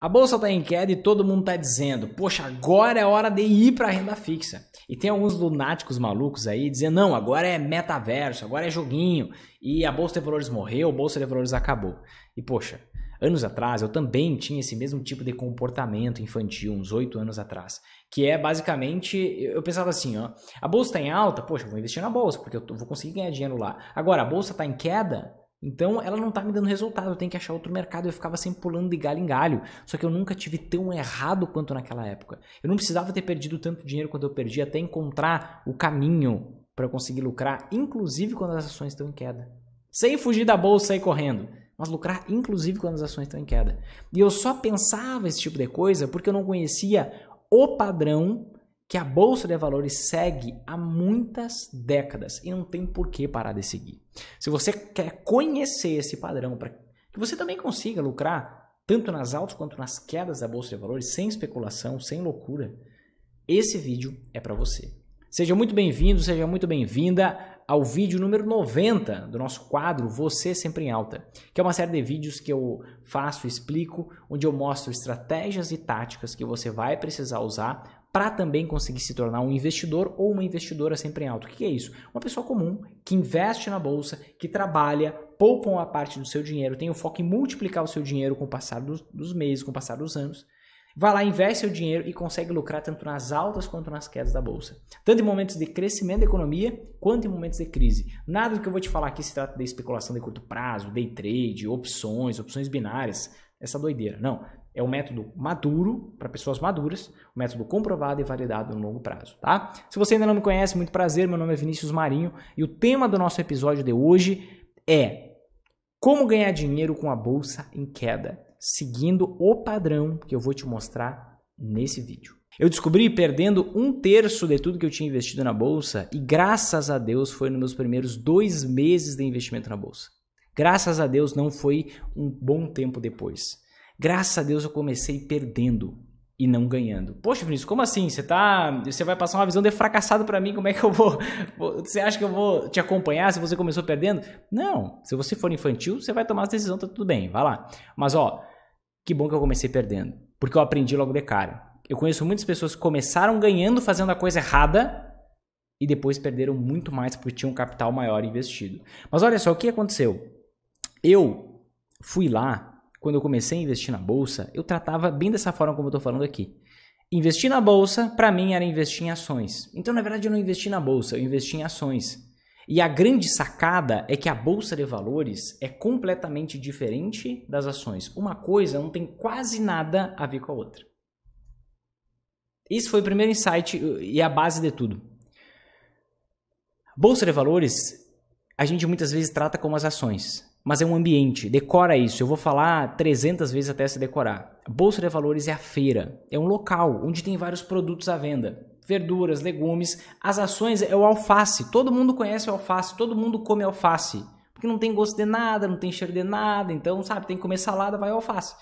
A bolsa está em queda e todo mundo está dizendo: Poxa, agora é hora de ir para a renda fixa. E tem alguns lunáticos malucos aí dizendo: Não, agora é metaverso, agora é joguinho. E a bolsa de valores morreu, a bolsa de valores acabou. E poxa, anos atrás eu também tinha esse mesmo tipo de comportamento infantil, uns oito anos atrás. Que é basicamente: eu pensava assim, ó, a bolsa está em alta, poxa, eu vou investir na bolsa porque eu vou conseguir ganhar dinheiro lá. Agora a bolsa está em queda, então ela não tá me dando resultado, eu tenho que achar outro mercado. Eu ficava sempre pulando de galho em galho. Só que eu nunca tive tão errado quanto naquela época. Eu não precisava ter perdido tanto dinheiro quanto eu perdi até encontrar o caminho para eu conseguir lucrar, inclusive quando as ações estão em queda. Sem fugir da bolsa e correndo, mas lucrar inclusive quando as ações estão em queda. E eu só pensava esse tipo de coisa porque eu não conhecia o padrão que a bolsa de valores segue há muitas décadas e não tem por que parar de seguir. Se você quer conhecer esse padrão para que você também consiga lucrar tanto nas altas quanto nas quedas da bolsa de valores sem especulação, sem loucura, esse vídeo é para você. Seja muito bem-vindo, seja muito bem-vinda ao vídeo número 90 do nosso quadro Você Sempre em Alta, que é uma série de vídeos que eu faço, explico, onde eu mostro estratégias e táticas que você vai precisar usar para também conseguir se tornar um investidor ou uma investidora sempre em alto. O que é isso? Uma pessoa comum que investe na bolsa, que trabalha, poupa uma parte do seu dinheiro, tem o foco em multiplicar o seu dinheiro com o passar dos, dos meses, com o passar dos anos. Vai lá, investe seu dinheiro e consegue lucrar tanto nas altas quanto nas quedas da bolsa. Tanto em momentos de crescimento da economia quanto em momentos de crise. Nada do que eu vou te falar aqui se trata de especulação de curto prazo, day trade, opções, opções binárias, essa doideira. Não. É um método maduro para pessoas maduras, um método comprovado e validado no longo prazo, tá? Se você ainda não me conhece, muito prazer, meu nome é Vinícius Marinho e o tema do nosso episódio de hoje é como ganhar dinheiro com a bolsa em queda, seguindo o padrão que eu vou te mostrar nesse vídeo. Eu descobri perdendo um terço de tudo que eu tinha investido na bolsa e graças a Deus foi nos meus primeiros dois meses de investimento na bolsa. Graças a Deus não foi um bom tempo depois. Graças a Deus eu comecei perdendo e não ganhando. Poxa, Vinícius, como assim? Você tá, você vai passar uma visão de fracassado para mim? Como é que eu vou? Você acha que eu vou te acompanhar se você começou perdendo? Não. Se você for infantil, você vai tomar essa decisão, tá tudo bem, vai lá. Mas ó, que bom que eu comecei perdendo, porque eu aprendi logo de cara. Eu conheço muitas pessoas que começaram ganhando fazendo a coisa errada e depois perderam muito mais porque tinham um capital maior investido. Mas olha só o que aconteceu. Eu fui lá quando eu comecei a investir na bolsa, eu tratava bem dessa forma como eu estou falando aqui. Investir na bolsa, para mim, era investir em ações. Então, na verdade, eu não investi na bolsa, eu investi em ações. E a grande sacada é que a bolsa de valores é completamente diferente das ações. Uma coisa não tem quase nada a ver com a outra. Isso foi o primeiro insight uh, e a base de tudo. Bolsa de valores, a gente muitas vezes trata como as ações mas é um ambiente. Decora isso. Eu vou falar 300 vezes até se decorar. A Bolsa de Valores é a feira, é um local onde tem vários produtos à venda. Verduras, legumes, as ações é o alface. Todo mundo conhece o alface, todo mundo come alface. Porque não tem gosto de nada, não tem cheiro de nada, então, sabe, tem que comer salada, vai alface.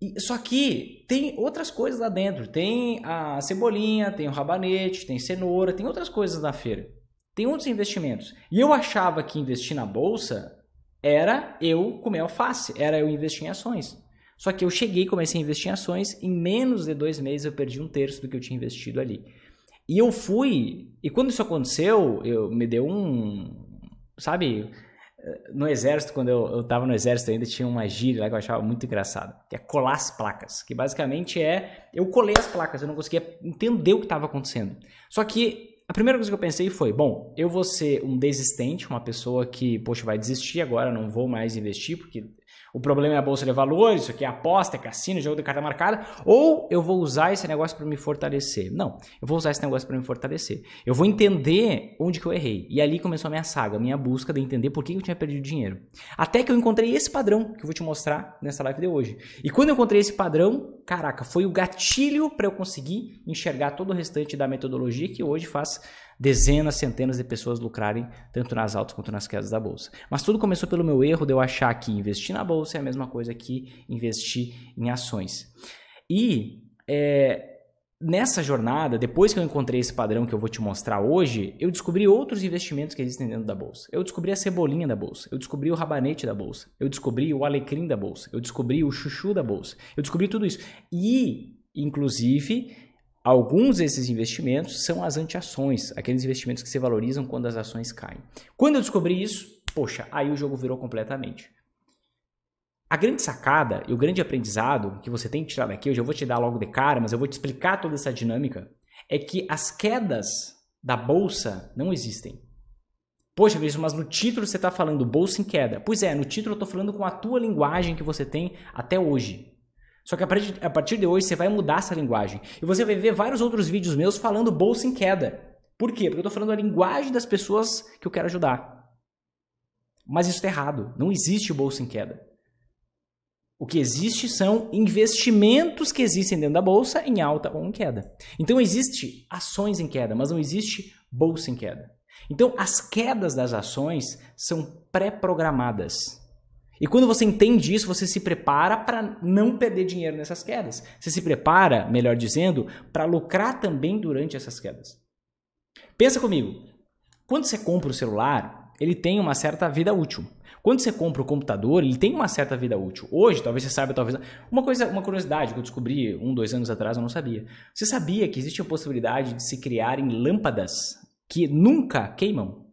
E, só que tem outras coisas lá dentro. Tem a cebolinha, tem o rabanete, tem cenoura, tem outras coisas na feira. Tem outros investimentos. E eu achava que investir na bolsa era eu comer alface, era eu investir em ações. Só que eu cheguei, comecei a investir em ações, em menos de dois meses eu perdi um terço do que eu tinha investido ali. E eu fui, e quando isso aconteceu, eu me deu um. Sabe, eh, no exército, quando eu, eu tava no exército ainda, tinha uma gíria lá que eu achava muito engraçada, que é colar as placas, que basicamente é, eu colei as placas, eu não conseguia entender o que estava acontecendo. Só que a primeira coisa que eu pensei foi: bom, eu vou ser um desistente, uma pessoa que, poxa, vai desistir agora, não vou mais investir, porque o problema é a bolsa de valores, isso aqui é aposta, é cassino, jogo de carta marcada, ou eu vou usar esse negócio para me fortalecer. Não, eu vou usar esse negócio para me fortalecer. Eu vou entender onde que eu errei. E ali começou a minha saga, a minha busca de entender por que eu tinha perdido dinheiro. Até que eu encontrei esse padrão que eu vou te mostrar nessa live de hoje. E quando eu encontrei esse padrão, caraca, foi o gatilho para eu conseguir enxergar todo o restante da metodologia que hoje faz dezenas, centenas de pessoas lucrarem tanto nas altas quanto nas quedas da bolsa. Mas tudo começou pelo meu erro de eu achar que investir na bolsa é a mesma coisa que investir em ações. E é, nessa jornada, depois que eu encontrei esse padrão que eu vou te mostrar hoje, eu descobri outros investimentos que existem dentro da bolsa. Eu descobri a cebolinha da bolsa, eu descobri o rabanete da bolsa, eu descobri o alecrim da bolsa, eu descobri o chuchu da bolsa, eu descobri tudo isso. E, inclusive, Alguns desses investimentos são as antiações, aqueles investimentos que se valorizam quando as ações caem. Quando eu descobri isso, poxa, aí o jogo virou completamente. A grande sacada e o grande aprendizado que você tem que tirar daqui, eu já vou te dar logo de cara, mas eu vou te explicar toda essa dinâmica, é que as quedas da bolsa não existem. Poxa, Vinícius, mas no título você está falando bolsa em queda. Pois é, no título eu estou falando com a tua linguagem que você tem até hoje. Só que a partir de hoje você vai mudar essa linguagem. E você vai ver vários outros vídeos meus falando bolsa em queda. Por quê? Porque eu estou falando a linguagem das pessoas que eu quero ajudar. Mas isso está errado. Não existe bolsa em queda. O que existe são investimentos que existem dentro da bolsa em alta ou em queda. Então existe ações em queda, mas não existe bolsa em queda. Então as quedas das ações são pré-programadas. E quando você entende isso, você se prepara para não perder dinheiro nessas quedas. Você se prepara, melhor dizendo, para lucrar também durante essas quedas. Pensa comigo. Quando você compra o celular, ele tem uma certa vida útil. Quando você compra o computador, ele tem uma certa vida útil. Hoje, talvez você saiba, talvez uma coisa, uma curiosidade que eu descobri um, dois anos atrás, eu não sabia. Você sabia que existe a possibilidade de se criarem lâmpadas que nunca queimam?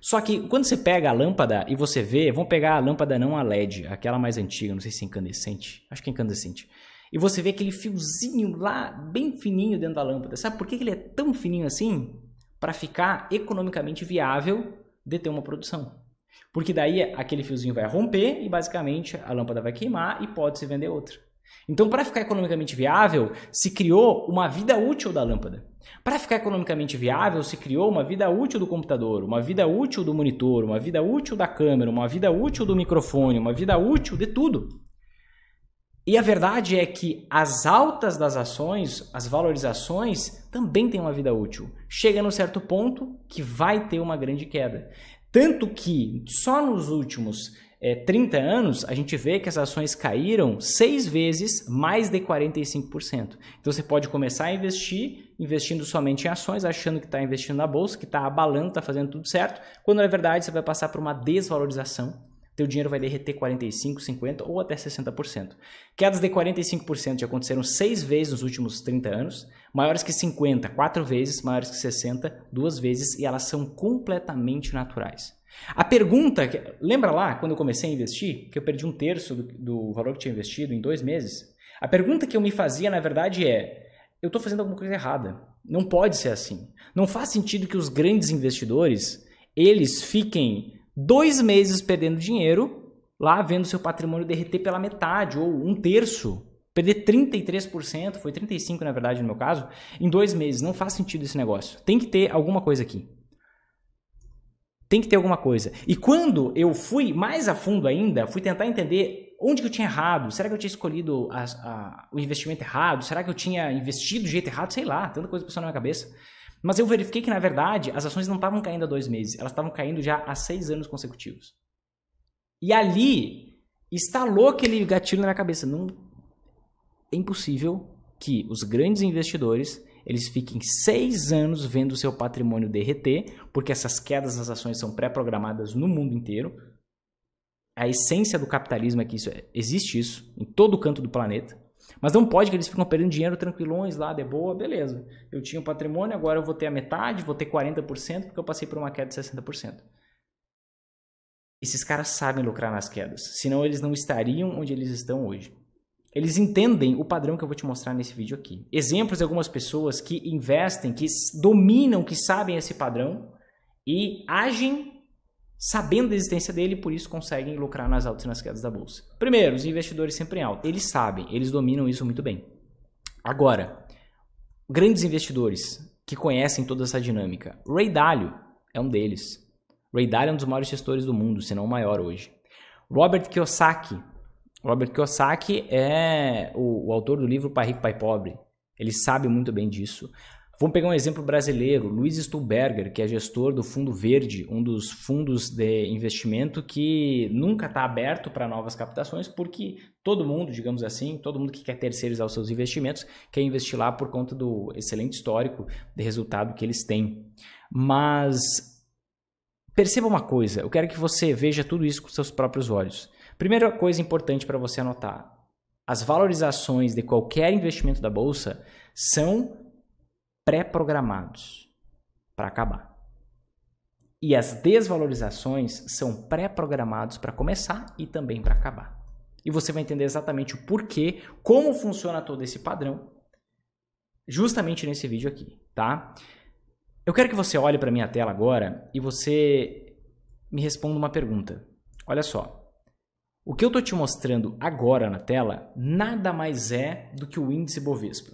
Só que quando você pega a lâmpada e você vê, vamos pegar a lâmpada não a LED, aquela mais antiga, não sei se é incandescente, acho que é incandescente. E você vê aquele fiozinho lá, bem fininho dentro da lâmpada. Sabe por que ele é tão fininho assim? Para ficar economicamente viável de ter uma produção. Porque daí aquele fiozinho vai romper e basicamente a lâmpada vai queimar e pode se vender outra. Então, para ficar economicamente viável, se criou uma vida útil da lâmpada. Para ficar economicamente viável, se criou uma vida útil do computador, uma vida útil do monitor, uma vida útil da câmera, uma vida útil do microfone, uma vida útil de tudo. E a verdade é que as altas das ações, as valorizações, também têm uma vida útil. Chega num certo ponto que vai ter uma grande queda. Tanto que só nos últimos é, 30 anos, a gente vê que as ações caíram seis vezes mais de 45%. Então você pode começar a investir investindo somente em ações, achando que está investindo na bolsa, que está abalando, está fazendo tudo certo, quando na verdade você vai passar por uma desvalorização. Teu dinheiro vai derreter 45, 50 ou até 60%. Quedas de 45% já aconteceram seis vezes nos últimos 30 anos, maiores que 50, quatro vezes, maiores que 60, duas vezes, e elas são completamente naturais. A pergunta, que, lembra lá quando eu comecei a investir, que eu perdi um terço do, do valor que tinha investido em dois meses? A pergunta que eu me fazia, na verdade, é: eu estou fazendo alguma coisa errada. Não pode ser assim. Não faz sentido que os grandes investidores eles fiquem dois meses perdendo dinheiro lá vendo seu patrimônio derreter pela metade ou um terço. Perder 33%, foi 35% na verdade no meu caso, em dois meses. Não faz sentido esse negócio. Tem que ter alguma coisa aqui. Tem que ter alguma coisa. E quando eu fui mais a fundo ainda, fui tentar entender onde que eu tinha errado. Será que eu tinha escolhido a, a, o investimento errado? Será que eu tinha investido do jeito errado? Sei lá, tanta coisa passando na minha cabeça. Mas eu verifiquei que, na verdade, as ações não estavam caindo há dois meses, elas estavam caindo já há seis anos consecutivos. E ali instalou aquele gatilho na minha cabeça. Não, é impossível que os grandes investidores eles fiquem seis anos vendo o seu patrimônio derreter, porque essas quedas nas ações são pré-programadas no mundo inteiro. A essência do capitalismo é que isso, é, existe isso em todo canto do planeta. Mas não pode que eles ficam perdendo dinheiro tranquilões lá, de boa, beleza. Eu tinha o um patrimônio, agora eu vou ter a metade, vou ter 40%, porque eu passei por uma queda de 60%. Esses caras sabem lucrar nas quedas, senão eles não estariam onde eles estão hoje. Eles entendem o padrão que eu vou te mostrar nesse vídeo aqui. Exemplos de algumas pessoas que investem, que dominam, que sabem esse padrão e agem sabendo da existência dele e por isso conseguem lucrar nas altas e nas quedas da bolsa. Primeiro, os investidores sempre em alta. Eles sabem, eles dominam isso muito bem. Agora, grandes investidores que conhecem toda essa dinâmica. Ray Dalio é um deles. Ray Dalio é um dos maiores gestores do mundo, se não o maior hoje. Robert Kiyosaki Robert Kiyosaki é o, o autor do livro Pai Rico, Pai Pobre. Ele sabe muito bem disso. Vamos pegar um exemplo brasileiro, Luiz Stuberger, que é gestor do Fundo Verde, um dos fundos de investimento que nunca está aberto para novas captações, porque todo mundo, digamos assim, todo mundo que quer terceirizar os seus investimentos quer investir lá por conta do excelente histórico de resultado que eles têm. Mas perceba uma coisa, eu quero que você veja tudo isso com seus próprios olhos. Primeira coisa importante para você anotar: as valorizações de qualquer investimento da bolsa são pré-programados para acabar. E as desvalorizações são pré-programados para começar e também para acabar. E você vai entender exatamente o porquê, como funciona todo esse padrão, justamente nesse vídeo aqui, tá? Eu quero que você olhe para minha tela agora e você me responda uma pergunta. Olha só. O que eu estou te mostrando agora na tela nada mais é do que o índice Bovespa.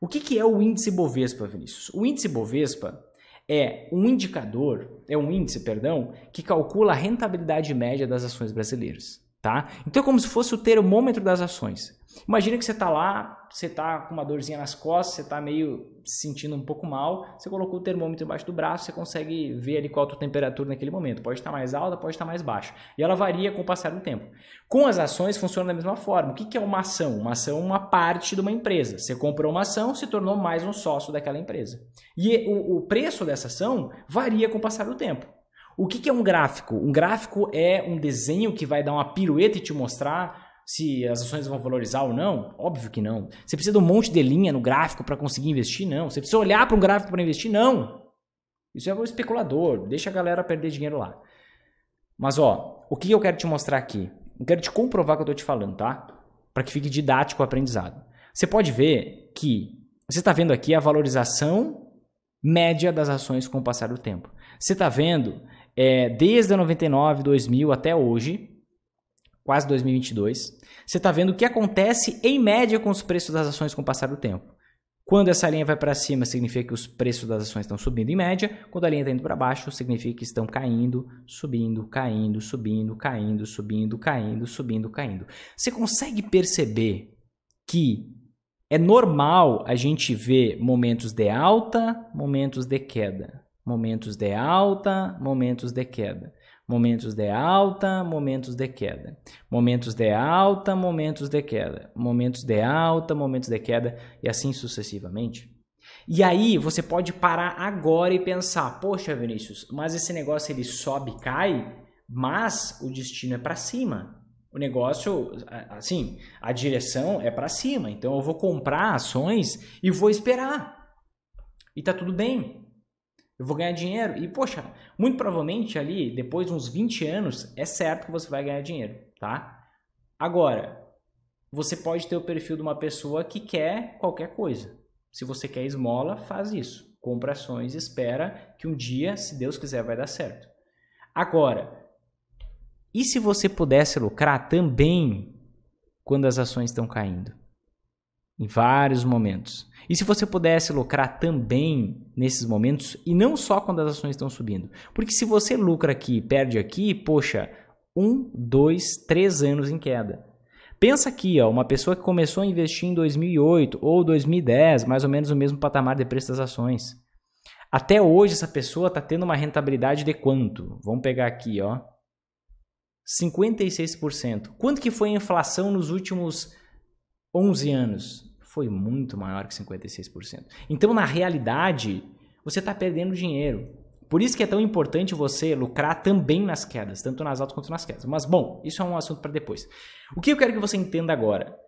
O que, que é o índice Bovespa, Vinícius? O índice Bovespa é um indicador, é um índice, perdão, que calcula a rentabilidade média das ações brasileiras. Tá? Então é como se fosse o termômetro das ações. Imagina que você está lá você tá com uma dorzinha nas costas, você tá meio se sentindo um pouco mal, você colocou o termômetro embaixo do braço, você consegue ver ali qual a tua temperatura naquele momento. Pode estar mais alta, pode estar mais baixa. E ela varia com o passar do tempo. Com as ações funciona da mesma forma. O que é uma ação? Uma ação é uma parte de uma empresa. Você comprou uma ação, se tornou mais um sócio daquela empresa. E o, o preço dessa ação varia com o passar do tempo. O que é um gráfico? Um gráfico é um desenho que vai dar uma pirueta e te mostrar se as ações vão valorizar ou não? Óbvio que não. Você precisa de um monte de linha no gráfico para conseguir investir? Não. Você precisa olhar para um gráfico para investir? Não. Isso é um especulador, deixa a galera perder dinheiro lá. Mas ó, o que eu quero te mostrar aqui? Eu quero te comprovar o que eu estou te falando, tá? Para que fique didático o aprendizado. Você pode ver que você está vendo aqui a valorização média das ações com o passar do tempo. Você está vendo é, desde a 99, 2000 até hoje, quase 2022, você está vendo o que acontece em média com os preços das ações com o passar do tempo. Quando essa linha vai para cima, significa que os preços das ações estão subindo em média. Quando a linha está indo para baixo, significa que estão caindo, subindo, caindo, subindo, caindo, subindo, caindo, subindo, caindo. Você consegue perceber que é normal a gente ver momentos de alta, momentos de queda, momentos de alta, momentos de queda. Momentos de alta, momentos de queda. Momentos de alta, momentos de queda. Momentos de alta, momentos de queda e assim sucessivamente. E aí você pode parar agora e pensar: poxa, Vinícius, mas esse negócio ele sobe, cai, mas o destino é para cima. O negócio, assim, a direção é para cima. Então eu vou comprar ações e vou esperar. E tá tudo bem. Eu vou ganhar dinheiro. E, poxa, muito provavelmente ali, depois de uns 20 anos, é certo que você vai ganhar dinheiro, tá? Agora, você pode ter o perfil de uma pessoa que quer qualquer coisa. Se você quer esmola, faz isso. Compra ações, espera que um dia, se Deus quiser, vai dar certo. Agora, e se você pudesse lucrar também quando as ações estão caindo? em vários momentos. E se você pudesse lucrar também nesses momentos, e não só quando as ações estão subindo. Porque se você lucra aqui perde aqui, poxa, um, dois, três anos em queda. Pensa aqui, ó, uma pessoa que começou a investir em 2008 ou 2010, mais ou menos o mesmo patamar de preço das ações. Até hoje essa pessoa está tendo uma rentabilidade de quanto? Vamos pegar aqui, ó. 56%. Quanto que foi a inflação nos últimos 11 anos, foi muito maior que 56%. Então, na realidade, você está perdendo dinheiro. Por isso que é tão importante você lucrar também nas quedas, tanto nas altas quanto nas quedas. Mas bom, isso é um assunto para depois. O que eu quero que você entenda agora?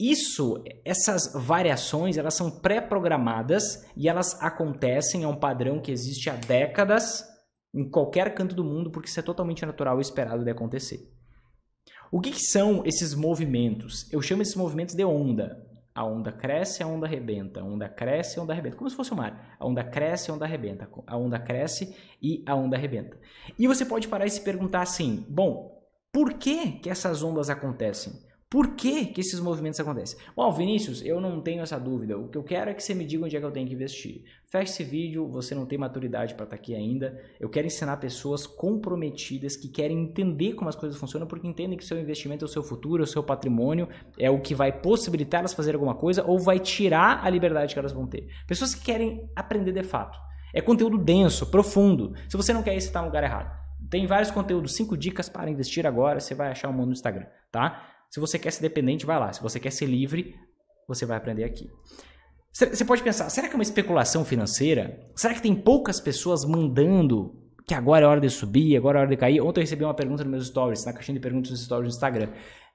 Isso, essas variações, elas são pré-programadas e elas acontecem a é um padrão que existe há décadas em qualquer canto do mundo, porque isso é totalmente natural e esperado de acontecer. O que, que são esses movimentos? Eu chamo esses movimentos de onda. A onda cresce, a onda arrebenta. A onda cresce, a onda arrebenta. Como se fosse o mar. A onda cresce, a onda arrebenta. A onda cresce e a onda arrebenta. E você pode parar e se perguntar assim: bom, por que, que essas ondas acontecem? Por que, que esses movimentos acontecem? Bom, Vinícius, eu não tenho essa dúvida. O que eu quero é que você me diga onde é que eu tenho que investir. Feche esse vídeo, você não tem maturidade para estar tá aqui ainda. Eu quero ensinar pessoas comprometidas que querem entender como as coisas funcionam, porque entendem que seu investimento é o seu futuro, é o seu patrimônio, é o que vai possibilitar elas fazer alguma coisa ou vai tirar a liberdade que elas vão ter. Pessoas que querem aprender de fato. É conteúdo denso, profundo. Se você não quer isso, você está no lugar errado. Tem vários conteúdos, 5 dicas para investir agora, você vai achar um monte no Instagram, tá? Se você quer ser dependente, vai lá. Se você quer ser livre, você vai aprender aqui. Você pode pensar, será que é uma especulação financeira? Será que tem poucas pessoas mandando que agora é hora de subir, agora é hora de cair? Ontem eu recebi uma pergunta nos meus stories, na caixinha de perguntas nos stories do Instagram.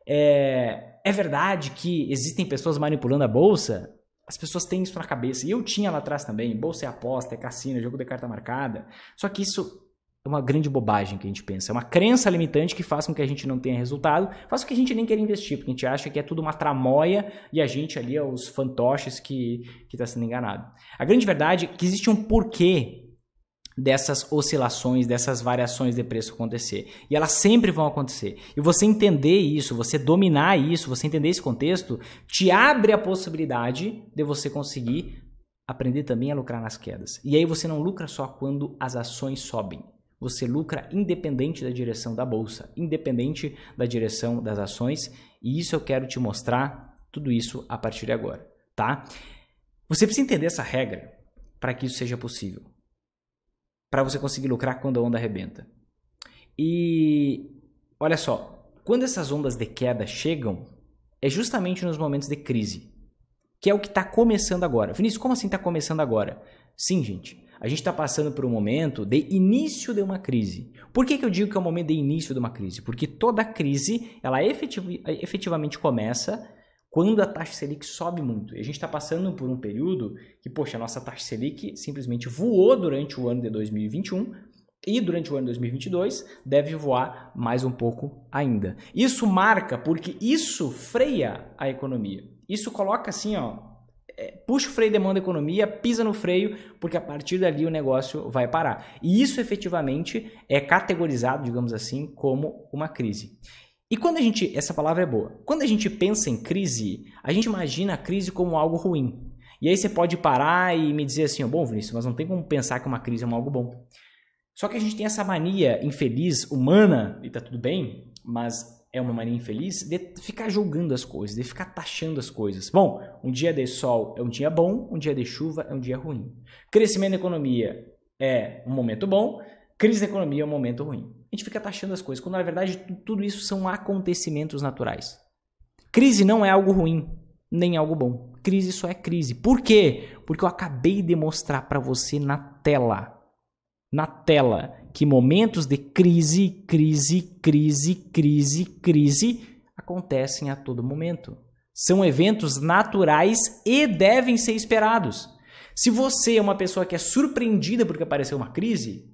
É, é verdade que existem pessoas manipulando a bolsa? As pessoas têm isso na cabeça. E eu tinha lá atrás também. Bolsa é aposta, é cassino, é jogo de carta marcada. Só que isso é uma grande bobagem que a gente pensa. É uma crença limitante que faz com que a gente não tenha resultado, faz com que a gente nem queira investir, porque a gente acha que é tudo uma tramóia e a gente ali é os fantoches que está sendo enganado. A grande verdade é que existe um porquê dessas oscilações, dessas variações de preço acontecer. E elas sempre vão acontecer. E você entender isso, você dominar isso, você entender esse contexto, te abre a possibilidade de você conseguir aprender também a lucrar nas quedas. E aí você não lucra só quando as ações sobem você lucra independente da direção da bolsa, independente da direção das ações, e isso eu quero te mostrar tudo isso a partir de agora, tá? Você precisa entender essa regra para que isso seja possível. Para você conseguir lucrar quando a onda arrebenta. E olha só, quando essas ondas de queda chegam, é justamente nos momentos de crise, que é o que está começando agora. Vinícius, como assim está começando agora? Sim, gente a gente está passando por um momento de início de uma crise. Por que, que eu digo que é o um momento de início de uma crise? Porque toda crise, ela efetiv efetivamente começa quando a taxa Selic sobe muito. E a gente está passando por um período que, poxa, a nossa taxa Selic simplesmente voou durante o ano de 2021 e durante o ano de 2022 deve voar mais um pouco ainda. Isso marca porque isso freia a economia. Isso coloca assim, ó, é, puxa o freio de mão da economia, pisa no freio, porque a partir dali o negócio vai parar. E isso efetivamente é categorizado, digamos assim, como uma crise. E quando a gente, essa palavra é boa, quando a gente pensa em crise, a gente imagina a crise como algo ruim. E aí você pode parar e me dizer assim, oh, bom Vinícius, mas não tem como pensar que uma crise é um algo bom. Só que a gente tem essa mania infeliz, humana, e tá tudo bem, mas é uma maneira infeliz de ficar julgando as coisas, de ficar taxando as coisas. Bom, um dia de sol é um dia bom, um dia de chuva é um dia ruim. Crescimento da economia é um momento bom, crise da economia é um momento ruim. A gente fica taxando as coisas, quando na verdade tudo isso são acontecimentos naturais. Crise não é algo ruim, nem algo bom. Crise só é crise. Por quê? Porque eu acabei de mostrar para você na tela. Na tela que momentos de crise, crise, crise, crise, crise acontecem a todo momento. São eventos naturais e devem ser esperados. Se você é uma pessoa que é surpreendida porque apareceu uma crise,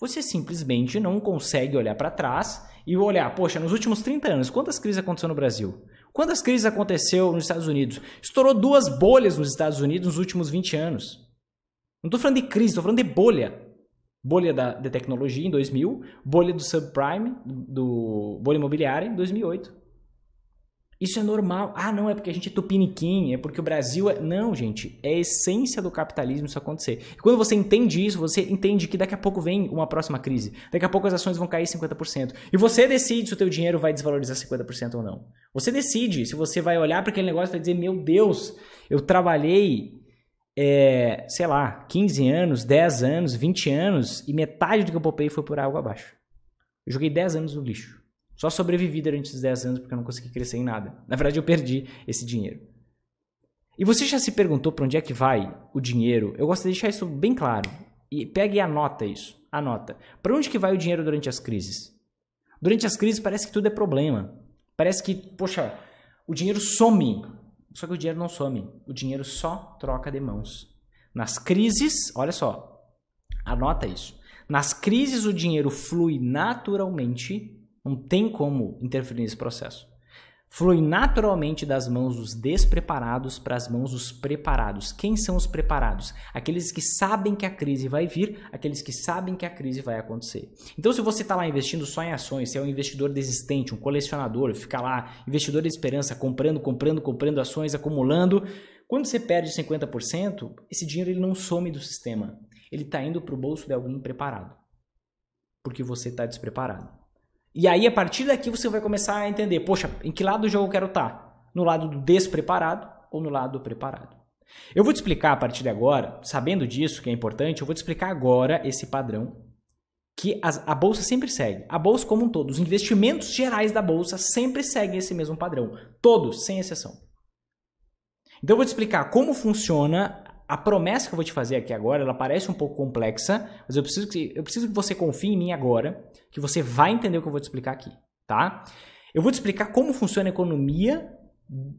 você simplesmente não consegue olhar para trás e olhar, poxa, nos últimos 30 anos, quantas crises aconteceu no Brasil? Quantas crises aconteceu nos Estados Unidos? Estourou duas bolhas nos Estados Unidos nos últimos 20 anos. Não estou falando de crise, estou falando de bolha bolha da, de tecnologia em 2000, bolha do subprime, do bolha imobiliária em 2008. Isso é normal. Ah, não, é porque a gente é tupiniquim, é porque o Brasil é. Não, gente, é a essência do capitalismo isso acontecer. E quando você entende isso, você entende que daqui a pouco vem uma próxima crise. Daqui a pouco as ações vão cair 50%. E você decide se o teu dinheiro vai desvalorizar 50% ou não. Você decide se você vai olhar para aquele negócio e vai dizer, meu Deus, eu trabalhei é, sei lá, 15 anos, 10 anos, 20 anos e metade do que eu poupei foi por água abaixo. Eu joguei 10 anos no lixo. Só sobrevivi durante esses 10 anos porque eu não consegui crescer em nada. Na verdade, eu perdi esse dinheiro. E você já se perguntou para onde é que vai o dinheiro? Eu gosto de deixar isso bem claro. E pegue e anota isso. Anota. Para onde que vai o dinheiro durante as crises? Durante as crises parece que tudo é problema. Parece que, poxa, o dinheiro some só que o dinheiro não some, o dinheiro só troca de mãos. Nas crises, olha só, anota isso. Nas crises o dinheiro flui naturalmente, não tem como interferir nesse processo flui naturalmente das mãos dos despreparados para as mãos dos preparados. Quem são os preparados? Aqueles que sabem que a crise vai vir, aqueles que sabem que a crise vai acontecer. Então, se você está lá investindo só em ações, se é um investidor desistente, um colecionador, fica lá, investidor de esperança, comprando, comprando, comprando ações, acumulando, quando você perde 50%, esse dinheiro ele não some do sistema. Ele está indo para o bolso de alguém preparado. Porque você está despreparado. E aí, a partir daqui, você vai começar a entender: poxa, em que lado do jogo eu quero estar? Tá? No lado do despreparado ou no lado do preparado? Eu vou te explicar a partir de agora, sabendo disso que é importante, eu vou te explicar agora esse padrão que a, a bolsa sempre segue. A bolsa como um todo, os investimentos gerais da bolsa sempre seguem esse mesmo padrão, todos, sem exceção. Então eu vou te explicar como funciona a promessa que eu vou te fazer aqui agora, ela parece um pouco complexa, mas eu preciso que, eu preciso que você confie em mim agora, que você vai entender o que eu vou te explicar aqui, tá? Eu vou te explicar como funciona a economia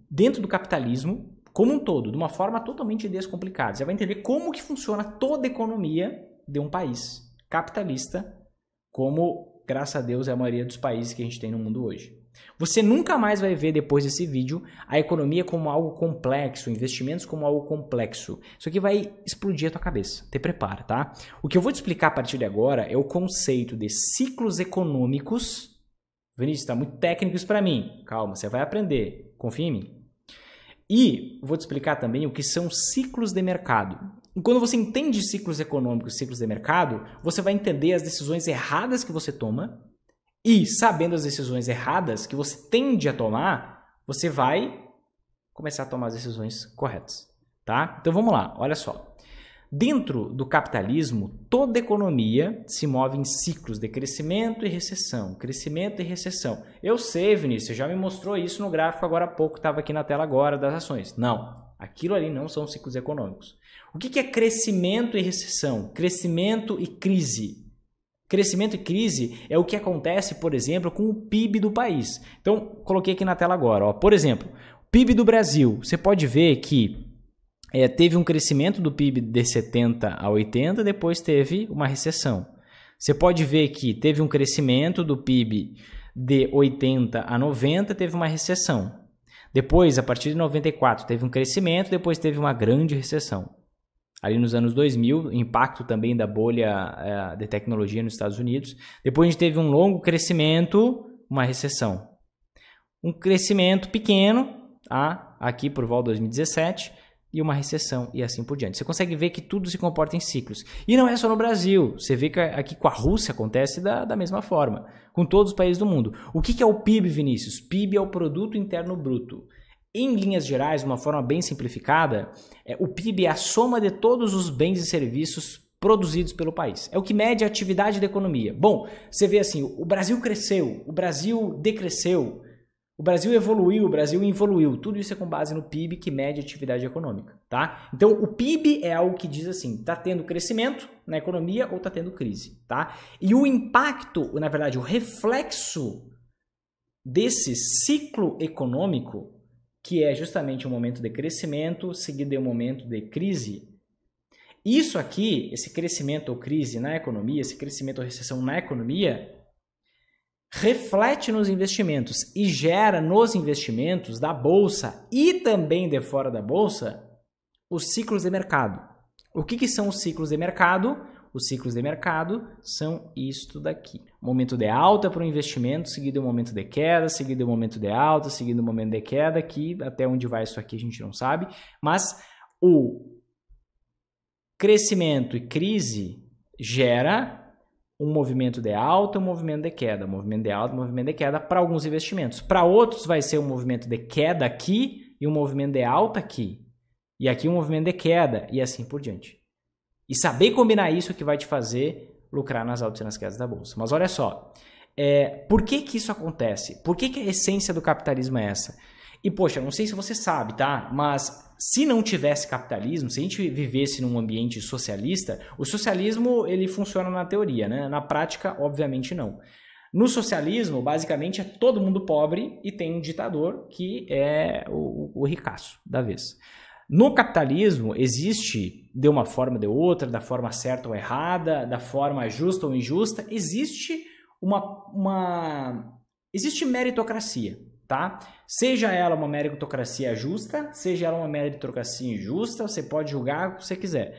dentro do capitalismo como um todo, de uma forma totalmente descomplicada. Você vai entender como que funciona toda a economia de um país capitalista, como, graças a Deus, é a maioria dos países que a gente tem no mundo hoje. Você nunca mais vai ver depois desse vídeo a economia como algo complexo, investimentos como algo complexo. Isso aqui vai explodir a tua cabeça. Te prepara, tá? O que eu vou te explicar a partir de agora é o conceito de ciclos econômicos. Vinícius, está muito técnico isso para mim. Calma, você vai aprender. Confia em mim. E vou te explicar também o que são ciclos de mercado. quando você entende ciclos econômicos, ciclos de mercado, você vai entender as decisões erradas que você toma e sabendo as decisões erradas que você tende a tomar, você vai começar a tomar as decisões corretas, tá? Então vamos lá, olha só. Dentro do capitalismo, toda economia se move em ciclos de crescimento e recessão, crescimento e recessão. Eu sei, Vinícius, você já me mostrou isso no gráfico agora há pouco, estava aqui na tela agora das ações. Não, aquilo ali não são ciclos econômicos. O que, que é crescimento e recessão? Crescimento e crise Crescimento e crise é o que acontece, por exemplo, com o PIB do país. Então, coloquei aqui na tela agora. Ó. Por exemplo, PIB do Brasil. Você pode ver que é, teve um crescimento do PIB de 70 a 80, depois teve uma recessão. Você pode ver que teve um crescimento do PIB de 80 a 90, teve uma recessão. Depois, a partir de 94, teve um crescimento, depois teve uma grande recessão ali nos anos 2000, impacto também da bolha eh, de tecnologia nos Estados Unidos. Depois a gente teve um longo crescimento, uma recessão. Um crescimento pequeno, tá? aqui por volta de 2017, e uma recessão e assim por diante. Você consegue ver que tudo se comporta em ciclos. E não é só no Brasil. Você vê que aqui com a Rússia acontece da, da mesma forma, com todos os países do mundo. O que, que é o PIB, Vinícius? PIB é o Produto Interno Bruto. Em linhas gerais, de uma forma bem simplificada, é, o PIB é a soma de todos os bens e serviços produzidos pelo país. É o que mede a atividade da economia. Bom, você vê assim, o Brasil cresceu, o Brasil decresceu, o Brasil evoluiu, o Brasil evoluiu. Tudo isso é com base no PIB que mede a atividade econômica, tá? Então, o PIB é algo que diz assim, está tendo crescimento na economia ou está tendo crise, tá? E o impacto, na verdade, o reflexo desse ciclo econômico que é justamente um momento de crescimento seguido de um momento de crise. Isso aqui, esse crescimento ou crise na economia, esse crescimento ou recessão na economia, reflete nos investimentos e gera nos investimentos da bolsa e também de fora da bolsa os ciclos de mercado. O que, que são os ciclos de mercado? Os ciclos de mercado são isto daqui. Momento de alta para o investimento, seguido um momento de queda, seguido um momento de alta, seguido um momento de queda, que até onde vai isso aqui a gente não sabe, mas o crescimento e crise gera um movimento de alta, um movimento de queda, um movimento de alta, um movimento de queda para alguns investimentos. Para outros vai ser um movimento de queda aqui e um movimento de alta aqui. E aqui um movimento de queda e assim por diante. E saber combinar isso é que vai te fazer lucrar nas altas e nas quedas da bolsa. Mas olha só, é, por que que isso acontece? Por que que a essência do capitalismo é essa? E poxa, não sei se você sabe, tá? Mas se não tivesse capitalismo, se a gente vivesse num ambiente socialista, o socialismo ele funciona na teoria, né? Na prática, obviamente não. No socialismo, basicamente é todo mundo pobre e tem um ditador que é o, o ricaço da vez. No capitalismo existe, de uma forma ou de outra, da forma certa ou errada, da forma justa ou injusta, existe uma, uma existe meritocracia, tá? Seja ela uma meritocracia justa, seja ela uma meritocracia injusta, você pode julgar o que você quiser.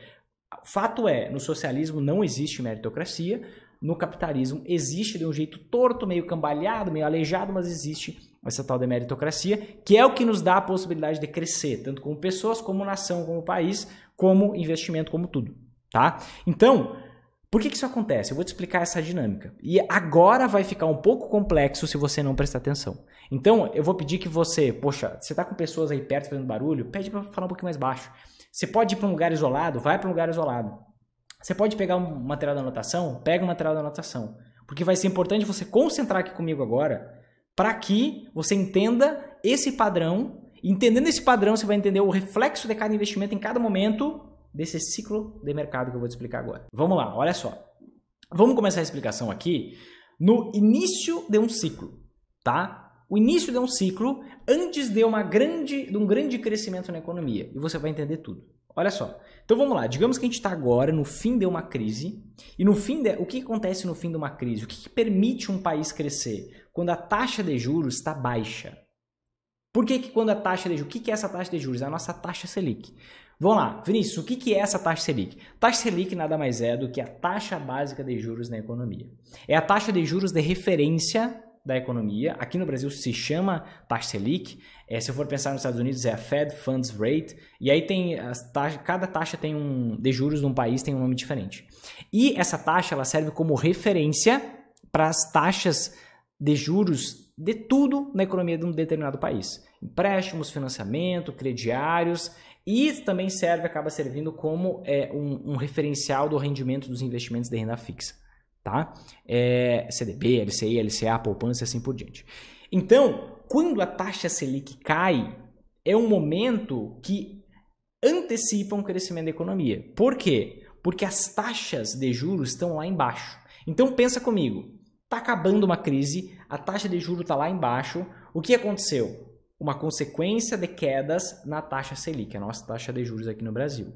Fato é, no socialismo não existe meritocracia, no capitalismo existe de um jeito torto, meio cambalhado, meio aleijado, mas existe essa tal de meritocracia, que é o que nos dá a possibilidade de crescer, tanto como pessoas, como nação, como país, como investimento, como tudo, tá? Então, por que, que isso acontece? Eu vou te explicar essa dinâmica. E agora vai ficar um pouco complexo se você não prestar atenção. Então, eu vou pedir que você, poxa, você tá com pessoas aí perto fazendo barulho, pede para falar um pouquinho mais baixo. Você pode ir para um lugar isolado, vai para um lugar isolado. Você pode pegar um material da anotação? Pega o um material da anotação. Porque vai ser importante você concentrar aqui comigo agora para que você entenda esse padrão. Entendendo esse padrão, você vai entender o reflexo de cada investimento em cada momento desse ciclo de mercado que eu vou te explicar agora. Vamos lá, olha só. Vamos começar a explicação aqui no início de um ciclo, tá? O início de um ciclo antes de, uma grande, de um grande crescimento na economia. E você vai entender tudo. Olha só. Então vamos lá, digamos que a gente está agora no fim de uma crise, e no fim de, o que acontece no fim de uma crise? O que, que permite um país crescer? Quando a taxa de juros está baixa. Por que, que quando a taxa de juros. O que, que é essa taxa de juros? É a nossa taxa Selic. Vamos lá, Vinícius, o que, que é essa taxa Selic? Taxa Selic nada mais é do que a taxa básica de juros na economia. É a taxa de juros de referência da economia. Aqui no Brasil se chama taxa Selic. É, se eu for pensar nos Estados Unidos é a Fed Funds Rate. E aí tem as cada taxa tem um de juros num país tem um nome diferente. E essa taxa ela serve como referência para as taxas de juros de tudo na economia de um determinado país. Empréstimos, financiamento, crediários e também serve, acaba servindo como é, um, um referencial do rendimento dos investimentos de renda fixa tá? É, CDB, LCI, LCA, poupança e assim por diante. Então, quando a taxa Selic cai, é um momento que antecipa um crescimento da economia. Por quê? Porque as taxas de juros estão lá embaixo. Então pensa comigo, está acabando uma crise, a taxa de juros está lá embaixo, o que aconteceu? Uma consequência de quedas na taxa Selic, a nossa taxa de juros aqui no Brasil.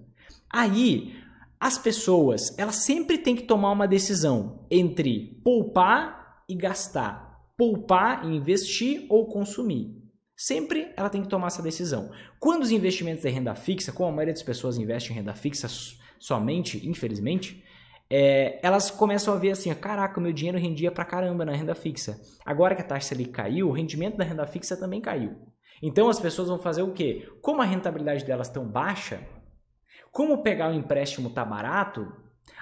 Aí, as pessoas, elas sempre têm que tomar uma decisão entre poupar e gastar, poupar e investir ou consumir. Sempre ela tem que tomar essa decisão. Quando os investimentos de renda fixa, como a maioria das pessoas investe em renda fixa somente, infelizmente, é, elas começam a ver assim, caraca, meu dinheiro rendia pra caramba na renda fixa. Agora que a taxa ali caiu, o rendimento da renda fixa também caiu. Então as pessoas vão fazer o quê? Como a rentabilidade delas tão baixa, como pegar o empréstimo tá barato,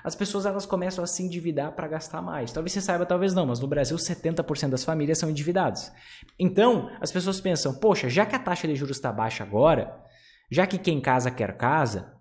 as pessoas elas começam a se endividar para gastar mais. Talvez você saiba, talvez não, mas no Brasil 70% das famílias são endividadas. Então, as pessoas pensam: poxa, já que a taxa de juros está baixa agora, já que quem casa quer casa,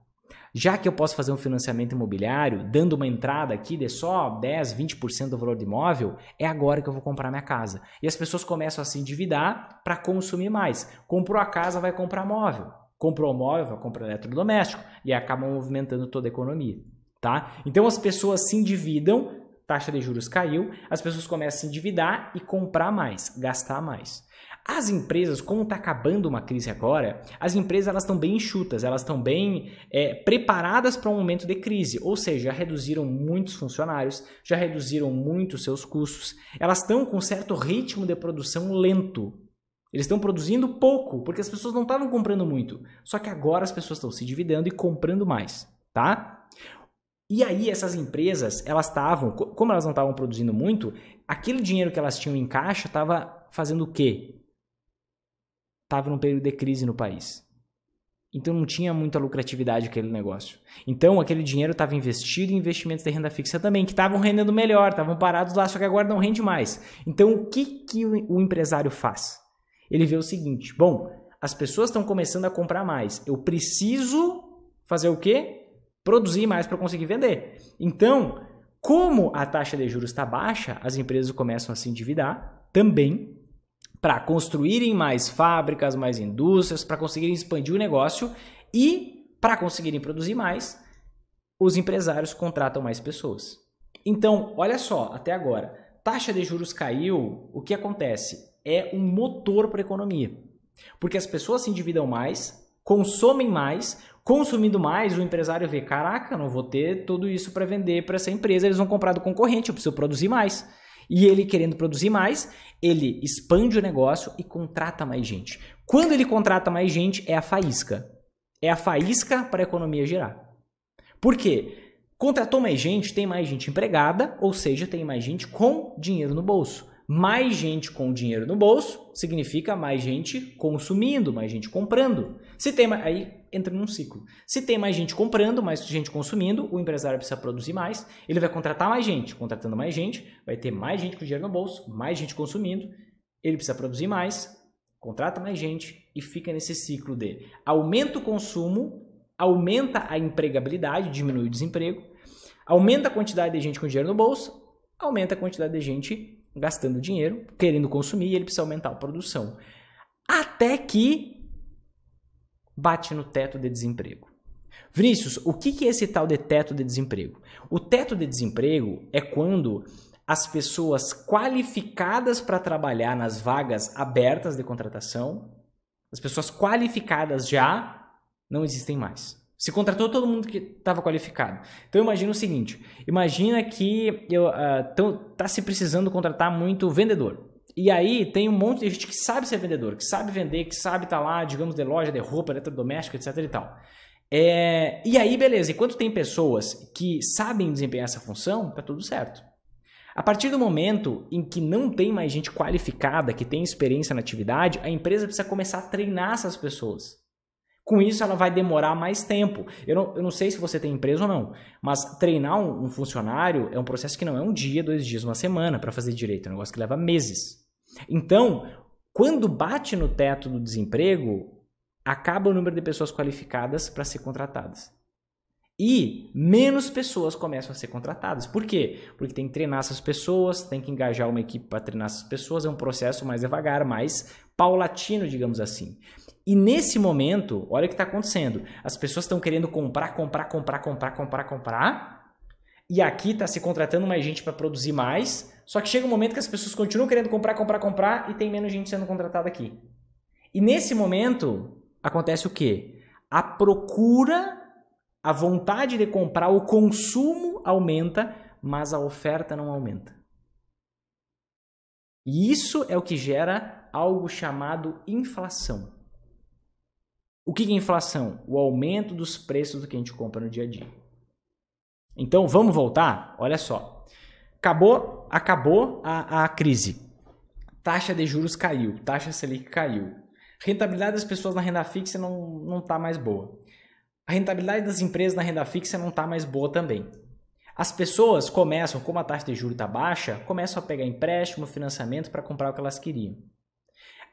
já que eu posso fazer um financiamento imobiliário, dando uma entrada aqui de só 10, 20% do valor do imóvel, é agora que eu vou comprar minha casa. E as pessoas começam a se endividar para consumir mais. Comprou a casa, vai comprar móvel. Comprou móvel, compra eletrodoméstico e acabam movimentando toda a economia, tá? Então as pessoas se endividam, taxa de juros caiu, as pessoas começam a se endividar e comprar mais, gastar mais. As empresas, como está acabando uma crise agora, as empresas elas estão bem enxutas, elas estão bem é, preparadas para um momento de crise, ou seja, já reduziram muitos funcionários, já reduziram muito seus custos, elas estão com certo ritmo de produção lento, eles estão produzindo pouco, porque as pessoas não estavam comprando muito. Só que agora as pessoas estão se dividendo e comprando mais, tá? E aí essas empresas, elas estavam, como elas não estavam produzindo muito, aquele dinheiro que elas tinham em caixa estava fazendo o quê? Estava num período de crise no país. Então não tinha muita lucratividade aquele negócio. Então aquele dinheiro estava investido em investimentos de renda fixa também, que estavam rendendo melhor, estavam parados lá, só que agora não rende mais. Então o que, que o empresário faz? Ele vê o seguinte: bom, as pessoas estão começando a comprar mais. Eu preciso fazer o quê? Produzir mais para conseguir vender. Então, como a taxa de juros está baixa, as empresas começam a se endividar também para construírem mais fábricas, mais indústrias, para conseguirem expandir o negócio e para conseguirem produzir mais, os empresários contratam mais pessoas. Então, olha só, até agora, taxa de juros caiu, o que acontece? é um motor para a economia. Porque as pessoas se endividam mais, consomem mais, consumindo mais, o empresário vê: caraca, não vou ter tudo isso para vender para essa empresa, eles vão comprar do concorrente, eu preciso produzir mais. E ele querendo produzir mais, ele expande o negócio e contrata mais gente. Quando ele contrata mais gente, é a faísca. É a faísca para a economia girar. Por quê? Contratou mais gente, tem mais gente empregada, ou seja, tem mais gente com dinheiro no bolso mais gente com dinheiro no bolso significa mais gente consumindo, mais gente comprando. Se tem aí entra num ciclo. Se tem mais gente comprando, mais gente consumindo, o empresário precisa produzir mais, ele vai contratar mais gente. Contratando mais gente, vai ter mais gente com dinheiro no bolso, mais gente consumindo, ele precisa produzir mais, contrata mais gente e fica nesse ciclo de aumenta o consumo, aumenta a empregabilidade, diminui o desemprego, aumenta a quantidade de gente com dinheiro no bolso, aumenta a quantidade de gente gastando dinheiro, querendo consumir, e ele precisa aumentar a produção. Até que bate no teto de desemprego. Vinícius, o que é esse tal de teto de desemprego? O teto de desemprego é quando as pessoas qualificadas para trabalhar nas vagas abertas de contratação, as pessoas qualificadas já não existem mais. Se contratou todo mundo que estava qualificado. Então imagina o seguinte: imagina que eu, uh, tá se precisando contratar muito vendedor. E aí tem um monte de gente que sabe ser vendedor, que sabe vender, que sabe estar tá lá, digamos, de loja, de roupa, eletrodoméstico, etc. e tal. É, e aí, beleza, enquanto tem pessoas que sabem desempenhar essa função, tá tudo certo. A partir do momento em que não tem mais gente qualificada, que tem experiência na atividade, a empresa precisa começar a treinar essas pessoas. Com isso, ela vai demorar mais tempo. Eu não, eu não sei se você tem empresa ou não, mas treinar um, um funcionário é um processo que não é um dia, dois dias, uma semana para fazer direito. É um negócio que leva meses. Então, quando bate no teto do desemprego, acaba o número de pessoas qualificadas para ser contratadas. E menos pessoas começam a ser contratadas. Por quê? Porque tem que treinar essas pessoas, tem que engajar uma equipe para treinar essas pessoas, é um processo mais devagar, mais paulatino, digamos assim. E nesse momento, olha o que está acontecendo. As pessoas estão querendo comprar, comprar, comprar, comprar, comprar, comprar. E aqui está se contratando mais gente para produzir mais. Só que chega um momento que as pessoas continuam querendo comprar, comprar, comprar e tem menos gente sendo contratada aqui. E nesse momento acontece o quê? A procura a vontade de comprar, o consumo aumenta, mas a oferta não aumenta. E isso é o que gera algo chamado inflação. O que é inflação? O aumento dos preços do que a gente compra no dia a dia. Então vamos voltar? Olha só. Acabou, acabou a, a crise. Taxa de juros caiu, taxa Selic caiu. Rentabilidade das pessoas na renda fixa não está mais boa. A rentabilidade das empresas na renda fixa não está mais boa também. As pessoas começam, como a taxa de juros está baixa, começam a pegar empréstimo, financiamento para comprar o que elas queriam.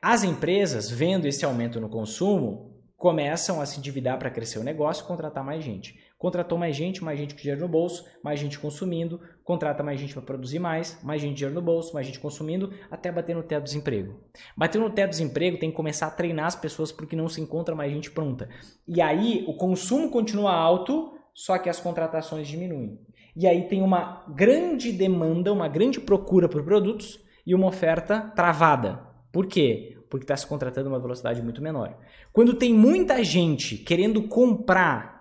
As empresas, vendo esse aumento no consumo, começam a se endividar para crescer o negócio e contratar mais gente. Contratou mais gente, mais gente com dinheiro no bolso, mais gente consumindo, contrata mais gente para produzir mais, mais gente dinheiro no bolso, mais gente consumindo, até bater no teto do desemprego. Bater no teto do desemprego tem que começar a treinar as pessoas porque não se encontra mais gente pronta. E aí o consumo continua alto, só que as contratações diminuem. E aí tem uma grande demanda, uma grande procura por produtos e uma oferta travada. Por quê? Porque está se contratando uma velocidade muito menor. Quando tem muita gente querendo comprar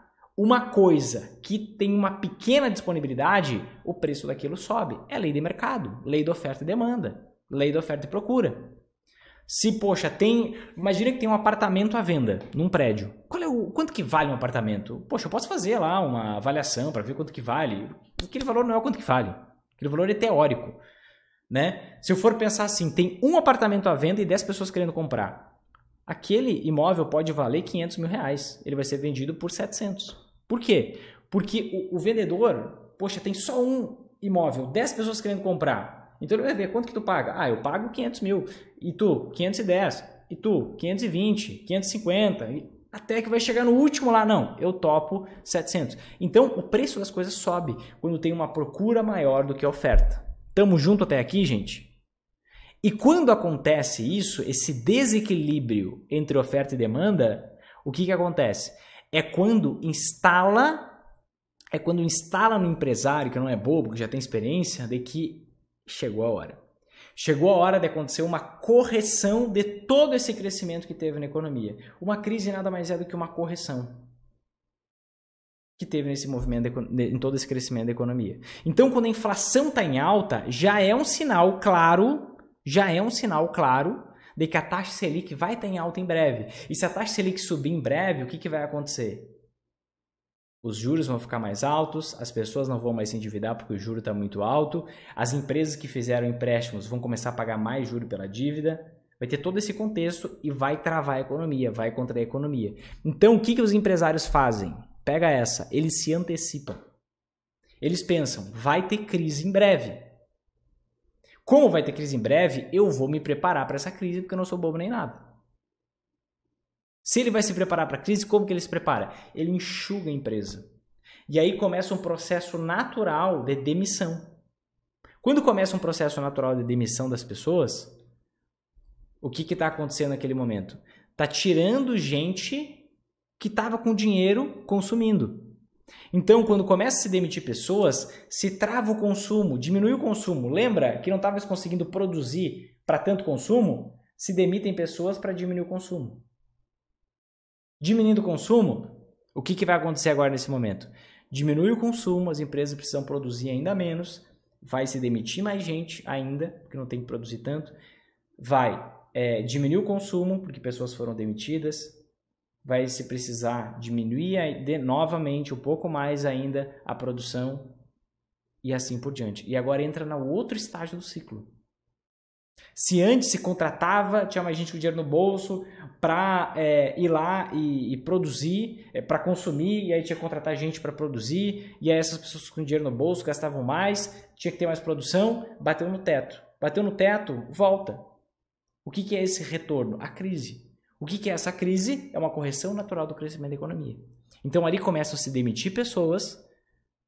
uma coisa que tem uma pequena disponibilidade, o preço daquilo sobe. É lei de mercado, lei da oferta e demanda, lei da oferta e procura. Se, poxa, tem. Imagina que tem um apartamento à venda num prédio. Qual é o, quanto que vale um apartamento? Poxa, eu posso fazer lá uma avaliação para ver quanto que vale. Aquele valor não é o quanto que vale. Aquele valor é teórico. Né? Se eu for pensar assim, tem um apartamento à venda e 10 pessoas querendo comprar. Aquele imóvel pode valer 500 mil reais. Ele vai ser vendido por 700. Por quê? Porque o, o vendedor, poxa, tem só um imóvel, 10 pessoas querendo comprar. Então ele vai ver quanto que tu paga. Ah, eu pago 500 mil. E tu, 510. E tu, 520, 550. Até que vai chegar no último lá, não, eu topo 700. Então o preço das coisas sobe quando tem uma procura maior do que a oferta. Tamo junto até aqui, gente? E quando acontece isso, esse desequilíbrio entre oferta e demanda, o que, que acontece? é quando instala é quando instala no empresário que não é bobo, que já tem experiência, de que chegou a hora. Chegou a hora de acontecer uma correção de todo esse crescimento que teve na economia. Uma crise nada mais é do que uma correção que teve nesse movimento, em todo esse crescimento da economia. Então, quando a inflação está em alta, já é um sinal claro, já é um sinal claro de que a taxa Selic vai estar em alta em breve. E se a taxa Selic subir em breve, o que, que vai acontecer? Os juros vão ficar mais altos, as pessoas não vão mais se endividar porque o juro está muito alto, as empresas que fizeram empréstimos vão começar a pagar mais juro pela dívida. Vai ter todo esse contexto e vai travar a economia, vai contrair a economia. Então, o que, que os empresários fazem? Pega essa, eles se antecipam. Eles pensam, vai ter crise em breve. Como vai ter crise em breve, eu vou me preparar para essa crise porque eu não sou bobo nem nada. Se ele vai se preparar para a crise, como que ele se prepara? Ele enxuga a empresa. E aí começa um processo natural de demissão. Quando começa um processo natural de demissão das pessoas, o que está acontecendo naquele momento? Está tirando gente que estava com dinheiro consumindo. Então, quando começa a se demitir pessoas, se trava o consumo, diminui o consumo. Lembra que não estava conseguindo produzir para tanto consumo? Se demitem pessoas para diminuir o consumo. Diminuindo o consumo, o que, que vai acontecer agora nesse momento? Diminui o consumo, as empresas precisam produzir ainda menos, vai se demitir mais gente ainda, porque não tem que produzir tanto, vai é, diminuir o consumo, porque pessoas foram demitidas, vai se precisar diminuir de, novamente um pouco mais ainda a produção e assim por diante. E agora entra no outro estágio do ciclo. Se antes se contratava, tinha mais gente com dinheiro no bolso para é, ir lá e, e produzir, é, para consumir, e aí tinha que contratar gente para produzir, e aí essas pessoas com dinheiro no bolso gastavam mais, tinha que ter mais produção, bateu no teto. Bateu no teto, volta. O que, que é esse retorno? A crise. O que, que é essa crise? É uma correção natural do crescimento da economia. Então ali começam a se demitir pessoas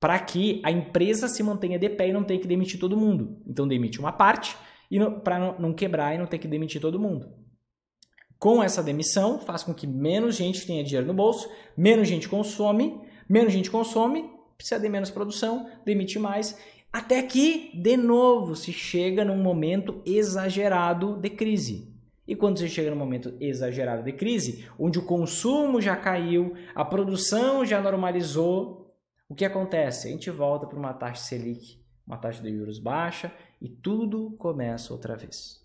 para que a empresa se mantenha de pé e não tenha que demitir todo mundo. Então demite uma parte e para não quebrar e não ter que demitir todo mundo. Com essa demissão, faz com que menos gente tenha dinheiro no bolso, menos gente consome, menos gente consome, precisa de menos produção, demite mais. Até que, de novo, se chega num momento exagerado de crise. E quando você chega num momento exagerado de crise, onde o consumo já caiu, a produção já normalizou, o que acontece? A gente volta para uma taxa Selic, uma taxa de juros baixa e tudo começa outra vez.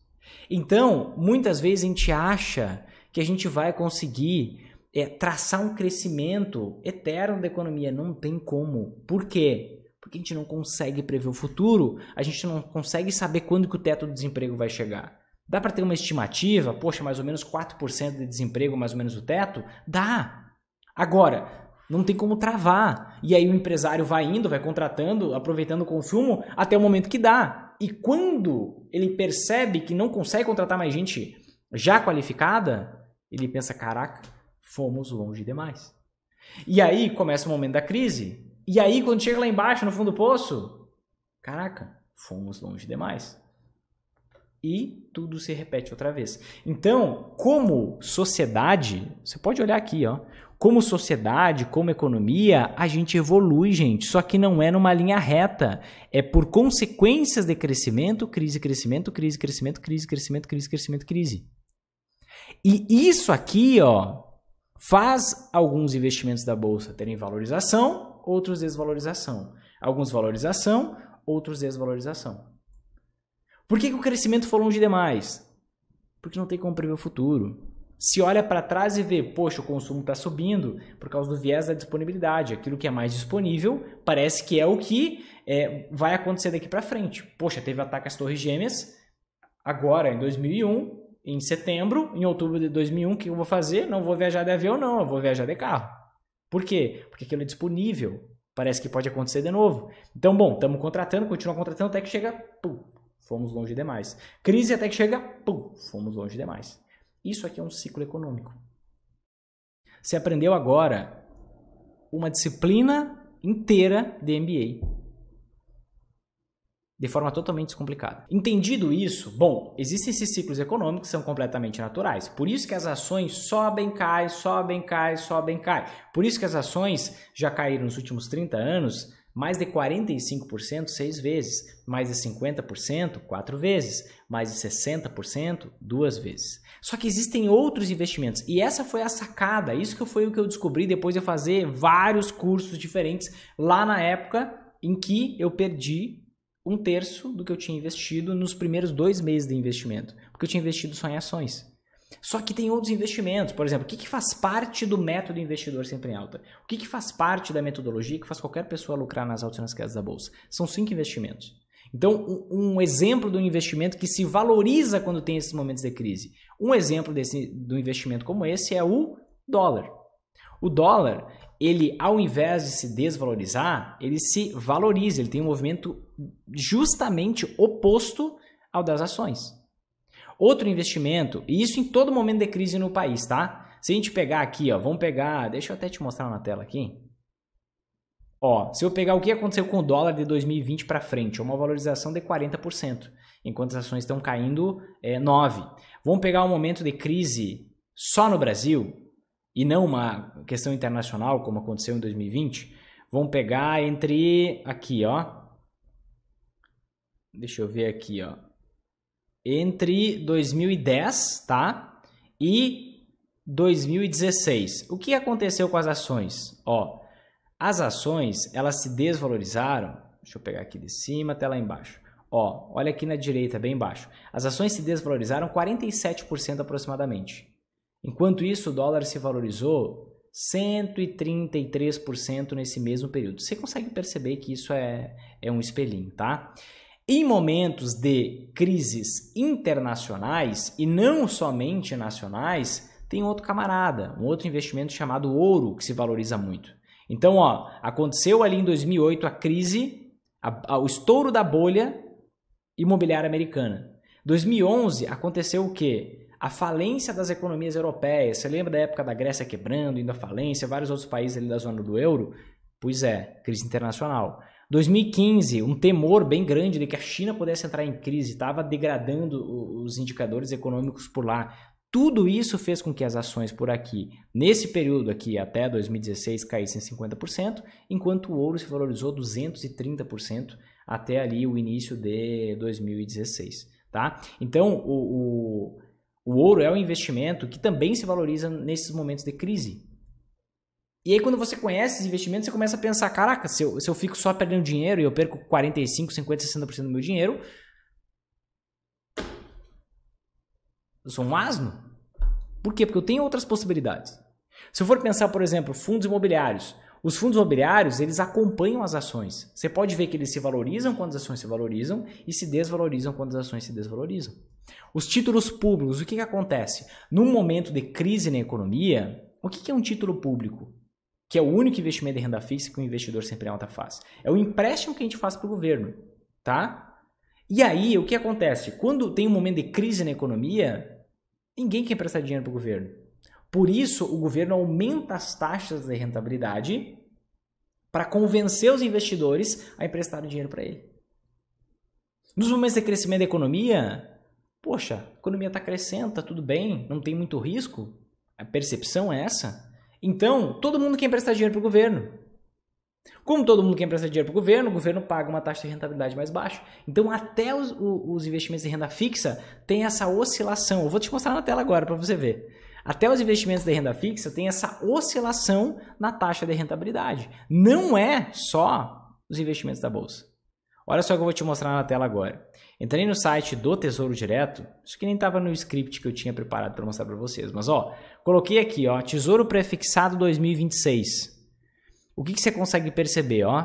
Então, muitas vezes a gente acha que a gente vai conseguir é, traçar um crescimento eterno da economia. Não tem como. Por quê? Porque a gente não consegue prever o futuro, a gente não consegue saber quando que o teto do desemprego vai chegar. Dá para ter uma estimativa? Poxa, mais ou menos 4% de desemprego, mais ou menos o teto? Dá. Agora, não tem como travar. E aí o empresário vai indo, vai contratando, aproveitando o consumo até o momento que dá. E quando ele percebe que não consegue contratar mais gente já qualificada, ele pensa: caraca, fomos longe demais. E aí começa o momento da crise. E aí, quando chega lá embaixo, no fundo do poço, caraca, fomos longe demais e tudo se repete outra vez. Então, como sociedade, você pode olhar aqui, ó. Como sociedade, como economia, a gente evolui, gente, só que não é numa linha reta. É por consequências de crescimento, crise, crescimento, crise, crescimento, crise, crescimento, crise, crescimento, crise. E isso aqui, ó, faz alguns investimentos da bolsa terem valorização, outros desvalorização. Alguns valorização, outros desvalorização. Por que, que o crescimento foi longe demais? Porque não tem como prever o futuro. Se olha para trás e vê, poxa, o consumo está subindo por causa do viés da disponibilidade. Aquilo que é mais disponível parece que é o que é, vai acontecer daqui para frente. Poxa, teve ataque às Torres Gêmeas agora em 2001, em setembro, em outubro de 2001, o que eu vou fazer? Não vou viajar de avião, não, eu vou viajar de carro. Por quê? Porque aquilo é disponível. Parece que pode acontecer de novo. Então, bom, estamos contratando, continua contratando até que chega pum, fomos longe demais. Crise até que chega, pum, fomos longe demais. Isso aqui é um ciclo econômico. Você aprendeu agora uma disciplina inteira de MBA. De forma totalmente descomplicada. Entendido isso, bom, existem esses ciclos econômicos que são completamente naturais. Por isso que as ações sobem, caem, sobem, caem, sobem, caem. Por isso que as ações já caíram nos últimos 30 anos mais de 45%, seis vezes, mais de 50%, quatro vezes, mais de 60%, duas vezes. Só que existem outros investimentos e essa foi a sacada, isso que foi o que eu descobri depois de fazer vários cursos diferentes lá na época em que eu perdi um terço do que eu tinha investido nos primeiros dois meses de investimento, porque eu tinha investido só em ações. Só que tem outros investimentos, por exemplo, o que, que faz parte do método investidor sempre em alta? O que, que faz parte da metodologia que faz qualquer pessoa lucrar nas altas e nas quedas da bolsa? São cinco investimentos. Então, um exemplo do investimento que se valoriza quando tem esses momentos de crise. Um exemplo desse, do investimento como esse é o dólar. O dólar, ele ao invés de se desvalorizar, ele se valoriza, ele tem um movimento justamente oposto ao das ações. Outro investimento, e isso em todo momento de crise no país, tá? Se a gente pegar aqui, ó, vamos pegar, deixa eu até te mostrar na tela aqui. Ó, se eu pegar o que aconteceu com o dólar de 2020 para frente, é uma valorização de 40%, enquanto as ações estão caindo é, 9%. Vamos pegar um momento de crise só no Brasil e não uma questão internacional como aconteceu em 2020. Vamos pegar entre aqui, ó. Deixa eu ver aqui, ó entre 2010, tá? E 2016. O que aconteceu com as ações? Ó, as ações, elas se desvalorizaram. Deixa eu pegar aqui de cima até lá embaixo. Ó, olha aqui na direita, bem embaixo. As ações se desvalorizaram 47% aproximadamente. Enquanto isso, o dólar se valorizou 133% nesse mesmo período. Você consegue perceber que isso é, é um espelhinho, tá? Em momentos de crises internacionais e não somente nacionais, tem outro camarada, um outro investimento chamado ouro, que se valoriza muito. Então, ó, aconteceu ali em 2008 a crise, a, a, o estouro da bolha imobiliária americana. 2011 aconteceu o quê? A falência das economias europeias. Você lembra da época da Grécia quebrando, indo à falência, vários outros países ali da zona do euro? Pois é, crise internacional. 2015, um temor bem grande de que a China pudesse entrar em crise, estava degradando os indicadores econômicos por lá. Tudo isso fez com que as ações por aqui, nesse período aqui até 2016, caíssem 50%, enquanto o ouro se valorizou 230% até ali o início de 2016. Tá? Então, o, o, o ouro é um investimento que também se valoriza nesses momentos de crise. E aí, quando você conhece esses investimentos, você começa a pensar: caraca, se eu, se eu fico só perdendo dinheiro e eu perco 45, 50, 60% do meu dinheiro, eu sou um asno. Por quê? Porque eu tenho outras possibilidades. Se eu for pensar, por exemplo, fundos imobiliários, os fundos imobiliários, eles acompanham as ações. Você pode ver que eles se valorizam quando as ações se valorizam e se desvalorizam quando as ações se desvalorizam. Os títulos públicos, o que, que acontece? Num momento de crise na economia, o que, que é um título público? que é o único investimento de renda fixa que o investidor sempre alta faz. É o empréstimo que a gente faz para o governo, tá? E aí, o que acontece? Quando tem um momento de crise na economia, ninguém quer emprestar dinheiro para o governo. Por isso, o governo aumenta as taxas de rentabilidade para convencer os investidores a emprestar dinheiro para ele. Nos momentos de crescimento da economia, poxa, a economia está crescendo, está tudo bem, não tem muito risco. A percepção é essa. Então, todo mundo quer emprestar dinheiro para o governo. Como todo mundo quer emprestar dinheiro para o governo, o governo paga uma taxa de rentabilidade mais baixa. Então, até os, os investimentos de renda fixa tem essa oscilação. Eu vou te mostrar na tela agora para você ver. Até os investimentos de renda fixa tem essa oscilação na taxa de rentabilidade. Não é só os investimentos da bolsa. Olha só o que eu vou te mostrar na tela agora. Entrei no site do Tesouro Direto, isso que nem estava no script que eu tinha preparado para mostrar para vocês, mas ó, coloquei aqui, ó, Tesouro Prefixado 2026. O que, que você consegue perceber, ó?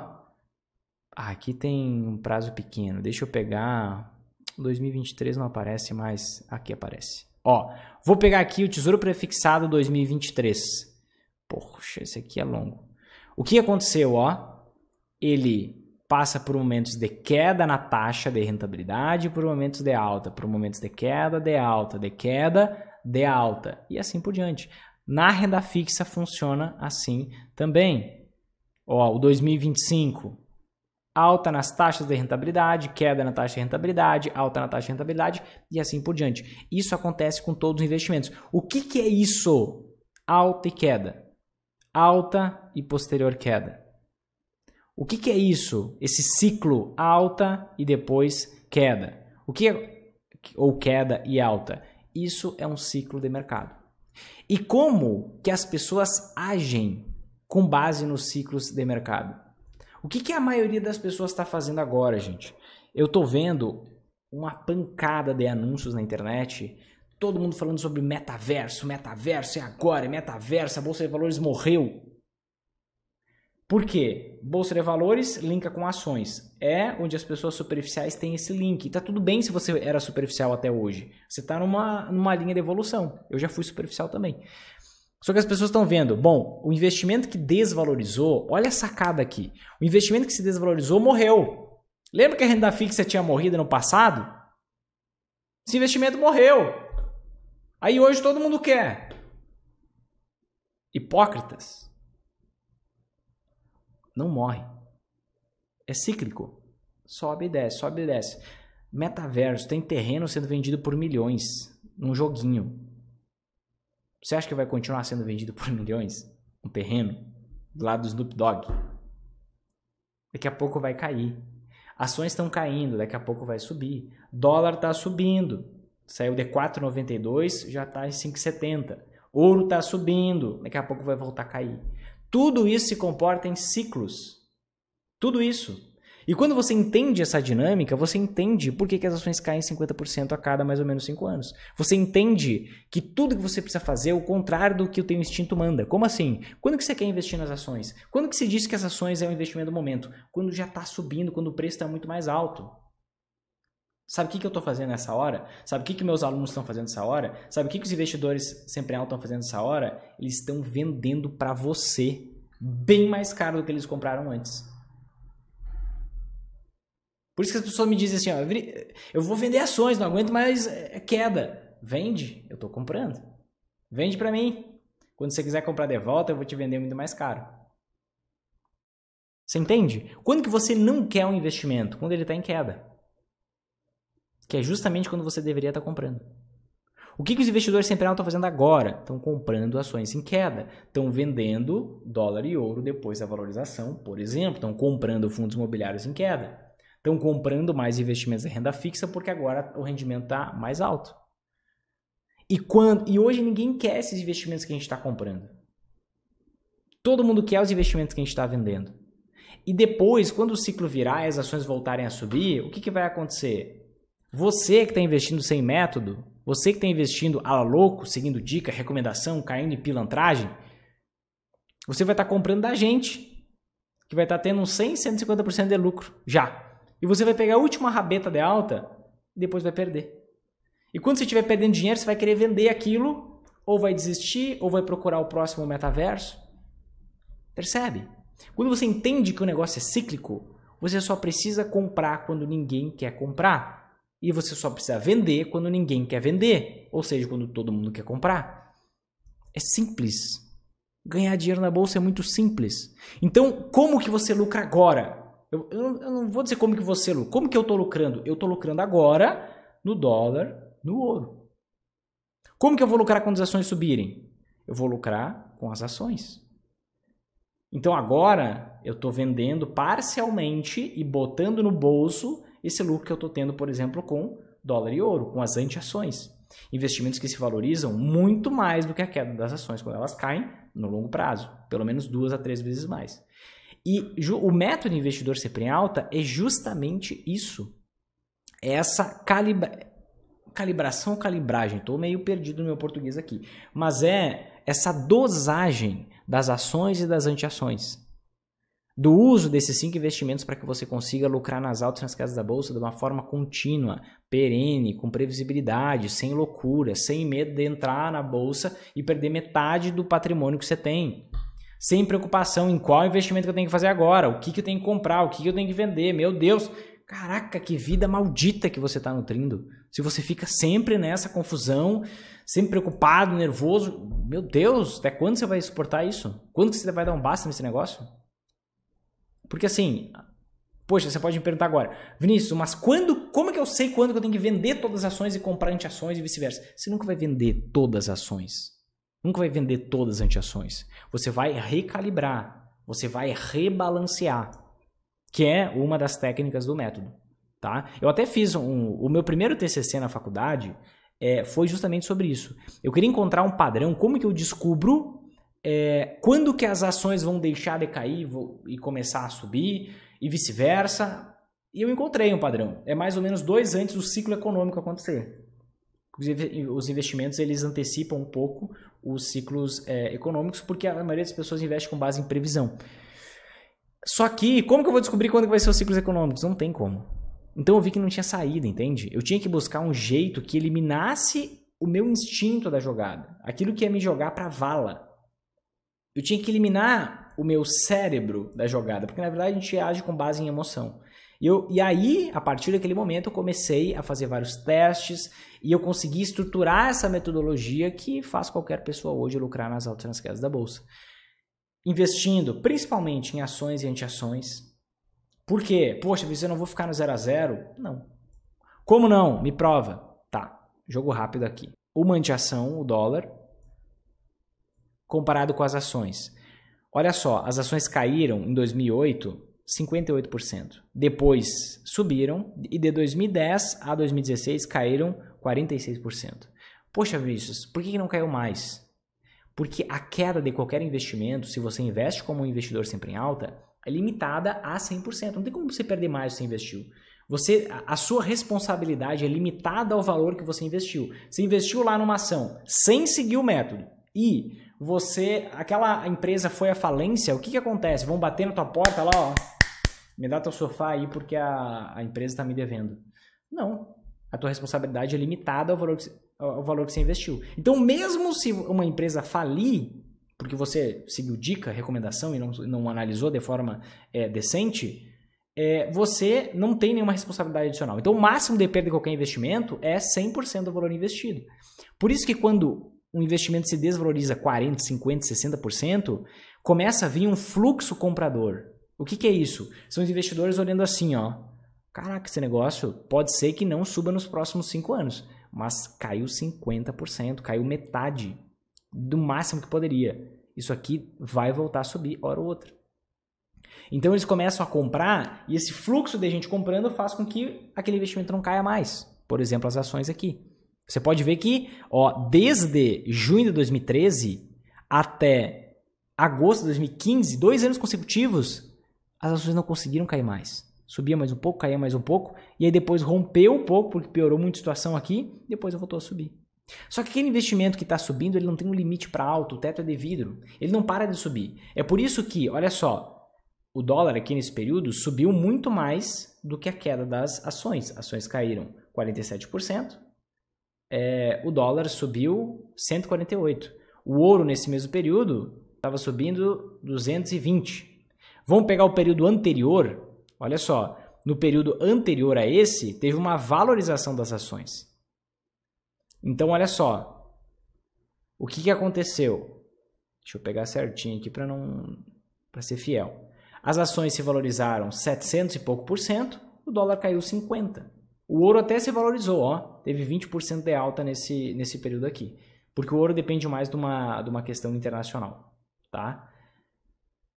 Ah, aqui tem um prazo pequeno, deixa eu pegar... 2023 não aparece, mas aqui aparece. Ó, vou pegar aqui o Tesouro Prefixado 2023. Poxa, esse aqui é longo. O que aconteceu, ó? Ele passa por momentos de queda na taxa de rentabilidade, por momentos de alta, por momentos de queda, de alta, de queda, de alta e assim por diante. Na renda fixa funciona assim também. Ó, o 2025, alta nas taxas de rentabilidade, queda na taxa de rentabilidade, alta na taxa de rentabilidade e assim por diante. Isso acontece com todos os investimentos. O que, que é isso? Alta e queda. Alta e posterior queda. O que, que é isso? Esse ciclo alta e depois queda. O que é, ou queda e alta? Isso é um ciclo de mercado. E como que as pessoas agem com base nos ciclos de mercado? O que, que a maioria das pessoas está fazendo agora, gente? Eu estou vendo uma pancada de anúncios na internet, todo mundo falando sobre metaverso, metaverso é agora, é metaverso, a bolsa de valores morreu. Por quê? Bolsa de valores linka com ações. É onde as pessoas superficiais têm esse link. Tá tudo bem se você era superficial até hoje. Você está numa, numa linha de evolução. Eu já fui superficial também. Só que as pessoas estão vendo, bom, o investimento que desvalorizou, olha a sacada aqui. O investimento que se desvalorizou morreu. Lembra que a renda fixa tinha morrido no passado? Esse investimento morreu. Aí hoje todo mundo quer. Hipócritas não morre. É cíclico. Sobe e desce, sobe e desce. Metaverso tem terreno sendo vendido por milhões num joguinho. Você acha que vai continuar sendo vendido por milhões? Um terreno do lado do Snoop Dogg? Daqui a pouco vai cair. Ações estão caindo, daqui a pouco vai subir. Dólar está subindo. Saiu de 4,92, já está em 5,70. Ouro está subindo, daqui a pouco vai voltar a cair. Tudo isso se comporta em ciclos. Tudo isso. E quando você entende essa dinâmica, você entende por que, que as ações caem 50% a cada mais ou menos 5 anos. Você entende que tudo que você precisa fazer é o contrário do que o teu instinto manda. Como assim? Quando que você quer investir nas ações? Quando que se diz que as ações é um investimento do momento? Quando já está subindo, quando o preço está muito mais alto. Sabe o que, que eu estou fazendo nessa hora? Sabe o que, que meus alunos estão fazendo nessa hora? Sabe o que, que os investidores sempre estão fazendo nessa hora? Eles estão vendendo para você bem mais caro do que eles compraram antes. Por isso que as pessoas me dizem assim: ó, eu vou vender ações, não aguento mais é, é queda. Vende, eu estou comprando. Vende para mim. Quando você quiser comprar de volta, eu vou te vender muito mais caro. Você entende? Quando que você não quer um investimento? Quando ele está em queda que é justamente quando você deveria estar comprando. O que, que os investidores sempre estão fazendo agora? Estão comprando ações em queda, estão vendendo dólar e ouro depois da valorização, por exemplo, estão comprando fundos imobiliários em queda, estão comprando mais investimentos em renda fixa porque agora o rendimento está mais alto. E, quando, e hoje ninguém quer esses investimentos que a gente está comprando. Todo mundo quer os investimentos que a gente está vendendo. E depois, quando o ciclo virar e as ações voltarem a subir, o que, que vai acontecer? Você que está investindo sem método, você que está investindo a louco, seguindo dica, recomendação, caindo em pilantragem, você vai estar tá comprando da gente, que vai estar tá tendo uns 100, 150% de lucro já. E você vai pegar a última rabeta de alta e depois vai perder. E quando você estiver perdendo dinheiro, você vai querer vender aquilo, ou vai desistir, ou vai procurar o próximo metaverso. Percebe? Quando você entende que o negócio é cíclico, você só precisa comprar quando ninguém quer comprar e você só precisa vender quando ninguém quer vender, ou seja, quando todo mundo quer comprar. É simples. Ganhar dinheiro na bolsa é muito simples. Então, como que você lucra agora? Eu, eu, eu não vou dizer como que você lucra. Como que eu estou lucrando? Eu estou lucrando agora no dólar, no ouro. Como que eu vou lucrar quando as ações subirem? Eu vou lucrar com as ações. Então agora eu estou vendendo parcialmente e botando no bolso esse lucro que eu estou tendo, por exemplo, com dólar e ouro, com as antiações. Investimentos que se valorizam muito mais do que a queda das ações, quando elas caem no longo prazo, pelo menos duas a três vezes mais. E o método investidor sempre em alta é justamente isso. Essa calibra... calibração, calibragem. Estou meio perdido no meu português aqui. Mas é essa dosagem das ações e das antiações do uso desses cinco investimentos para que você consiga lucrar nas altas nas casas da bolsa de uma forma contínua, perene, com previsibilidade, sem loucura, sem medo de entrar na bolsa e perder metade do patrimônio que você tem. Sem preocupação em qual investimento que eu tenho que fazer agora, o que, que eu tenho que comprar, o que, que eu tenho que vender, meu Deus, Caraca, que vida maldita que você está nutrindo. Se você fica sempre nessa confusão, sempre preocupado, nervoso, meu Deus, até quando você vai suportar isso? Quando que você vai dar um basta nesse negócio? Porque assim, poxa, você pode me perguntar agora, Vinícius, mas quando, como é que eu sei quando que eu tenho que vender todas as ações e comprar antiações e vice-versa? Você nunca vai vender todas as ações. Nunca vai vender todas as antiações. Você vai recalibrar, você vai rebalancear, que é uma das técnicas do método. Tá? Eu até fiz um, o meu primeiro TCC na faculdade é, foi justamente sobre isso. Eu queria encontrar um padrão, como que eu descubro é, quando que as ações vão deixar de cair e começar a subir e vice-versa. E eu encontrei um padrão. É mais ou menos dois antes do ciclo econômico acontecer. os investimentos eles antecipam um pouco os ciclos é, econômicos, porque a maioria das pessoas investe com base em previsão. Só que, como que eu vou descobrir quando vai ser os ciclos econômicos? Não tem como. Então eu vi que não tinha saída, entende? Eu tinha que buscar um jeito que eliminasse o meu instinto da jogada, aquilo que ia me jogar para vala, eu tinha que eliminar o meu cérebro da jogada, porque na verdade a gente age com base em emoção. E, eu, e aí, a partir daquele momento, eu comecei a fazer vários testes e eu consegui estruturar essa metodologia que faz qualquer pessoa hoje lucrar nas altas nas quedas da bolsa. Investindo principalmente em ações e antiações. Por quê? Poxa, você não vou ficar no zero a zero? Não. Como não? Me prova. Tá, jogo rápido aqui. Uma antiação, o dólar, comparado com as ações. Olha só, as ações caíram em 2008 58%. Depois subiram e de 2010 a 2016 caíram 46%. Poxa, Vinícius, por que não caiu mais? Porque a queda de qualquer investimento, se você investe como um investidor sempre em alta, é limitada a 100%. Não tem como você perder mais se você investiu. Você, a sua responsabilidade é limitada ao valor que você investiu. Você investiu lá numa ação sem seguir o método e você, aquela empresa foi à falência, o que, que acontece? Vão bater na tua porta lá, ó, me dá teu sofá aí porque a, a empresa está me devendo. Não. A tua responsabilidade é limitada ao valor, que, ao valor que você investiu. Então, mesmo se uma empresa falir, porque você seguiu dica, recomendação e não, não analisou de forma é, decente, é, você não tem nenhuma responsabilidade adicional. Então, o máximo de perda de qualquer investimento é 100% do valor investido. Por isso que quando um investimento se desvaloriza 40%, 50%, 60%, começa a vir um fluxo comprador. O que, que é isso? São os investidores olhando assim, ó. Caraca, esse negócio pode ser que não suba nos próximos cinco anos, mas caiu 50%, caiu metade do máximo que poderia. Isso aqui vai voltar a subir hora ou outra. Então eles começam a comprar e esse fluxo de gente comprando faz com que aquele investimento não caia mais. Por exemplo, as ações aqui. Você pode ver que, ó, desde junho de 2013 até agosto de 2015, dois anos consecutivos, as ações não conseguiram cair mais. Subia mais um pouco, caía mais um pouco, e aí depois rompeu um pouco, porque piorou muito a situação aqui, depois voltou a subir. Só que aquele investimento que está subindo, ele não tem um limite para alto, o teto é de vidro, ele não para de subir. É por isso que, olha só, o dólar aqui nesse período subiu muito mais do que a queda das ações. Ações caíram 47%, é, o dólar subiu 148. O ouro nesse mesmo período estava subindo 220. Vamos pegar o período anterior, olha só, no período anterior a esse, teve uma valorização das ações. Então, olha só, o que, que aconteceu? Deixa eu pegar certinho aqui para não para ser fiel. As ações se valorizaram 700 e pouco por cento, o dólar caiu 50. O ouro até se valorizou, ó, teve 20% de alta nesse, nesse período aqui, porque o ouro depende mais de uma, de uma questão internacional, tá?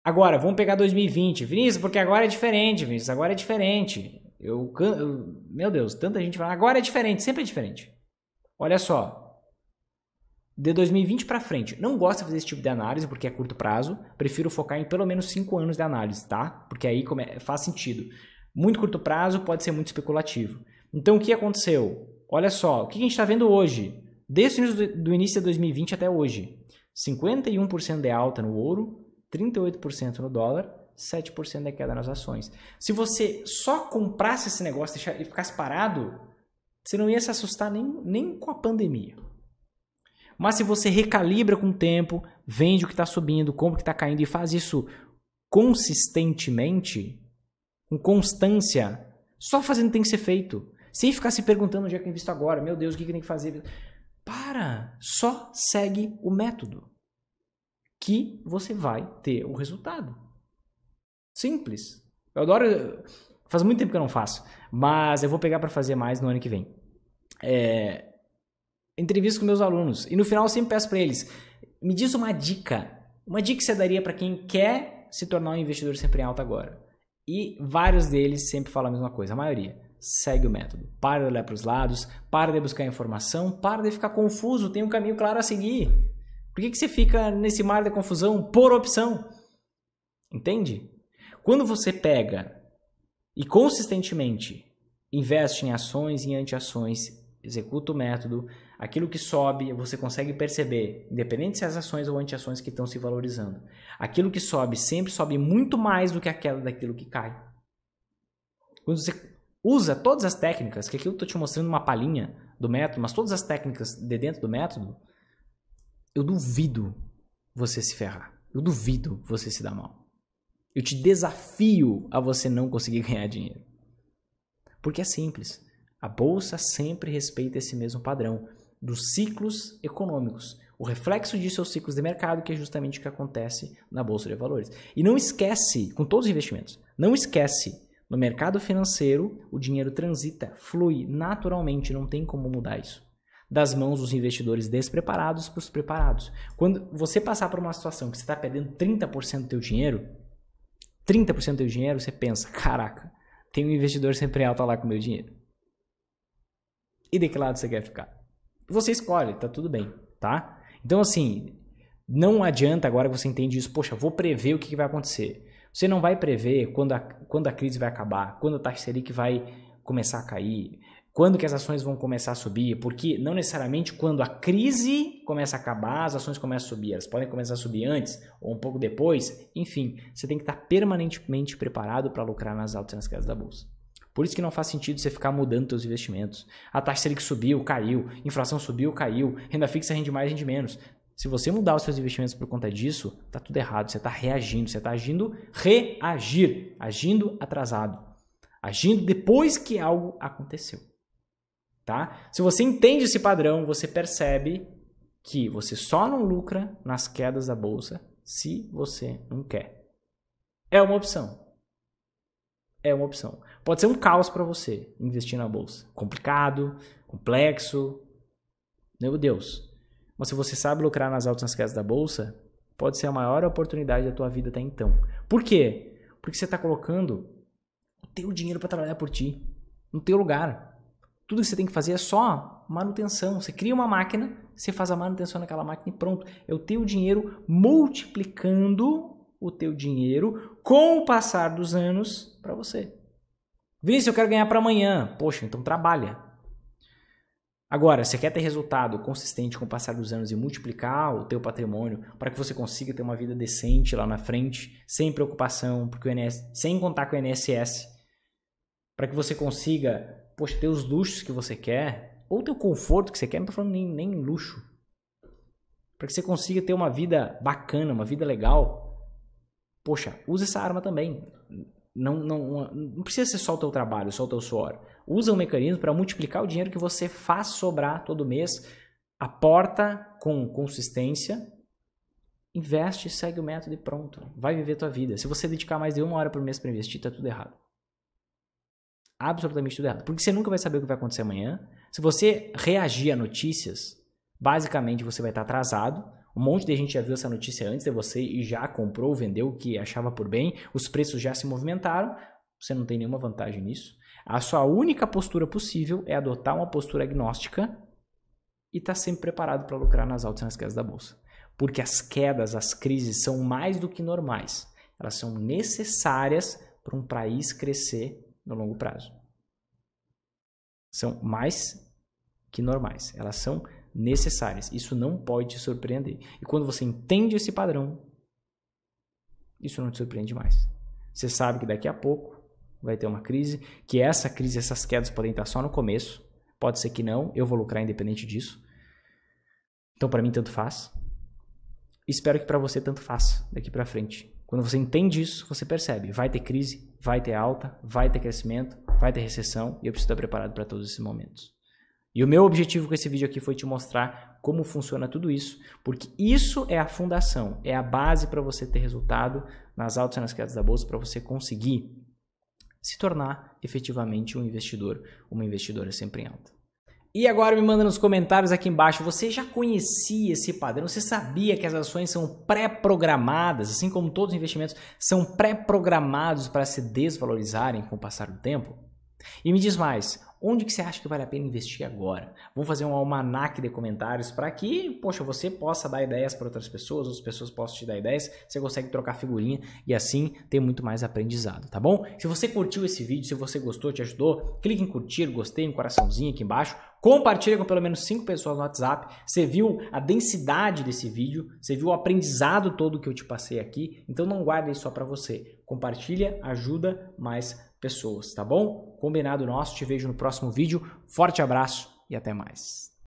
Agora, vamos pegar 2020. Vinícius, porque agora é diferente, Vinícius, agora é diferente. Eu, eu meu Deus, tanta gente fala, agora é diferente, sempre é diferente. Olha só, de 2020 para frente. Não gosto de fazer esse tipo de análise porque é curto prazo. Prefiro focar em pelo menos 5 anos de análise, tá? Porque aí faz sentido. Muito curto prazo pode ser muito especulativo. Então, o que aconteceu? Olha só, o que a gente está vendo hoje? Desde o início do início de 2020 até hoje, 51% de é alta no ouro, 38% no dólar, 7% de é queda nas ações. Se você só comprasse esse negócio e ficasse parado, você não ia se assustar nem, nem com a pandemia. Mas se você recalibra com o tempo, vende o que está subindo, compra o que está caindo e faz isso consistentemente, com constância, só fazendo tem que ser feito. Sem ficar se perguntando onde é que eu invisto agora, meu Deus, o que, que eu tenho que fazer? Para! Só segue o método que você vai ter o resultado. Simples. Eu adoro. Faz muito tempo que eu não faço, mas eu vou pegar para fazer mais no ano que vem. É, com meus alunos e no final eu sempre peço para eles: me diz uma dica, uma dica que você daria para quem quer se tornar um investidor sempre em alta agora. E vários deles sempre falam a mesma coisa, a maioria segue o método. Para de olhar para os lados, para de buscar informação, para de ficar confuso, tem um caminho claro a seguir. Por que, que você fica nesse mar de confusão por opção? Entende? Quando você pega e consistentemente investe em ações e anti antiações, executa o método, aquilo que sobe você consegue perceber, independente se é as ações ou antiações que estão se valorizando. Aquilo que sobe sempre sobe muito mais do que a queda daquilo que cai. Quando você Usa todas as técnicas, que aqui eu estou te mostrando uma palhinha do método, mas todas as técnicas de dentro do método, eu duvido você se ferrar. Eu duvido você se dar mal. Eu te desafio a você não conseguir ganhar dinheiro. Porque é simples. A bolsa sempre respeita esse mesmo padrão dos ciclos econômicos. O reflexo disso é os ciclos de mercado, que é justamente o que acontece na bolsa de valores. E não esquece, com todos os investimentos, não esquece no mercado financeiro, o dinheiro transita, flui naturalmente, não tem como mudar isso. Das mãos dos investidores despreparados para os preparados. Quando você passar por uma situação que você está perdendo 30% do teu dinheiro, 30% do teu dinheiro, você pensa, caraca, tem um investidor sempre alto lá com o meu dinheiro. E de que lado você quer ficar? Você escolhe, tá tudo bem, tá? Então assim, não adianta agora que você entende isso, poxa, vou prever o que, que vai acontecer. Você não vai prever quando a, quando a crise vai acabar, quando a taxa Selic vai começar a cair, quando que as ações vão começar a subir, porque não necessariamente quando a crise começa a acabar, as ações começam a subir, elas podem começar a subir antes ou um pouco depois, enfim, você tem que estar permanentemente preparado para lucrar nas altas e nas quedas da bolsa. Por isso que não faz sentido você ficar mudando seus investimentos. A taxa Selic subiu, caiu, inflação subiu, caiu, renda fixa rende mais, rende menos. Se você mudar os seus investimentos por conta disso, tá tudo errado. Você está reagindo, você está agindo reagir, agindo atrasado, agindo depois que algo aconteceu. Tá? Se você entende esse padrão, você percebe que você só não lucra nas quedas da bolsa se você não quer. É uma opção. É uma opção. Pode ser um caos para você investir na bolsa. Complicado, complexo. Meu Deus, mas se você sabe lucrar nas altas nas quedas da bolsa, pode ser a maior oportunidade da tua vida até então. Por quê? Porque você está colocando o teu dinheiro para trabalhar por ti, no teu lugar. Tudo que você tem que fazer é só manutenção. Você cria uma máquina, você faz a manutenção naquela máquina e pronto. É o teu dinheiro multiplicando o teu dinheiro com o passar dos anos para você. Vinícius, eu quero ganhar para amanhã. Poxa, então trabalha. Agora, você quer ter resultado consistente com o passar dos anos e multiplicar o teu patrimônio para que você consiga ter uma vida decente lá na frente, sem preocupação, porque o INS, sem contar com o INSS, para que você consiga poxa, ter os luxos que você quer, ou ter o conforto que você quer, não estou falando nem, nem luxo, para que você consiga ter uma vida bacana, uma vida legal, poxa, use essa arma também. Não, não, não precisa ser só o teu trabalho, só o teu suor usa o mecanismo para multiplicar o dinheiro que você faz sobrar todo mês, aporta com consistência, investe, segue o método e pronto. Vai viver tua vida. Se você dedicar mais de uma hora por mês para investir, tá tudo errado. Absolutamente tudo errado. Porque você nunca vai saber o que vai acontecer amanhã. Se você reagir a notícias, basicamente você vai estar tá atrasado. Um monte de gente já viu essa notícia antes de você e já comprou, vendeu o que achava por bem. Os preços já se movimentaram. Você não tem nenhuma vantagem nisso. A sua única postura possível é adotar uma postura agnóstica e estar tá sempre preparado para lucrar nas altas e nas quedas da bolsa. Porque as quedas, as crises são mais do que normais. Elas são necessárias para um país crescer no longo prazo. São mais que normais. Elas são necessárias. Isso não pode te surpreender. E quando você entende esse padrão, isso não te surpreende mais. Você sabe que daqui a pouco vai ter uma crise, que essa crise, essas quedas podem estar só no começo, pode ser que não, eu vou lucrar independente disso. Então para mim tanto faz. Espero que para você tanto faça daqui para frente. Quando você entende isso, você percebe, vai ter crise, vai ter alta, vai ter crescimento, vai ter recessão e eu preciso estar preparado para todos esses momentos. E o meu objetivo com esse vídeo aqui foi te mostrar como funciona tudo isso, porque isso é a fundação, é a base para você ter resultado nas altas e nas quedas da bolsa, para você conseguir se tornar efetivamente um investidor, uma investidora sempre em alta. E agora me manda nos comentários aqui embaixo, você já conhecia esse padrão? Você sabia que as ações são pré-programadas, assim como todos os investimentos são pré-programados para se desvalorizarem com o passar do tempo? E me diz mais, Onde que você acha que vale a pena investir agora? Vou fazer um almanac de comentários para que, poxa, você possa dar ideias para outras pessoas, outras pessoas possam te dar ideias, você consegue trocar figurinha e assim ter muito mais aprendizado, tá bom? Se você curtiu esse vídeo, se você gostou, te ajudou, clique em curtir, gostei, um coraçãozinho aqui embaixo, compartilha com pelo menos 5 pessoas no WhatsApp. Você viu a densidade desse vídeo, você viu o aprendizado todo que eu te passei aqui, então não guarde isso só para você. Compartilha, ajuda, mais pessoas, tá bom? Combinado nosso, te vejo no próximo vídeo. Forte abraço e até mais.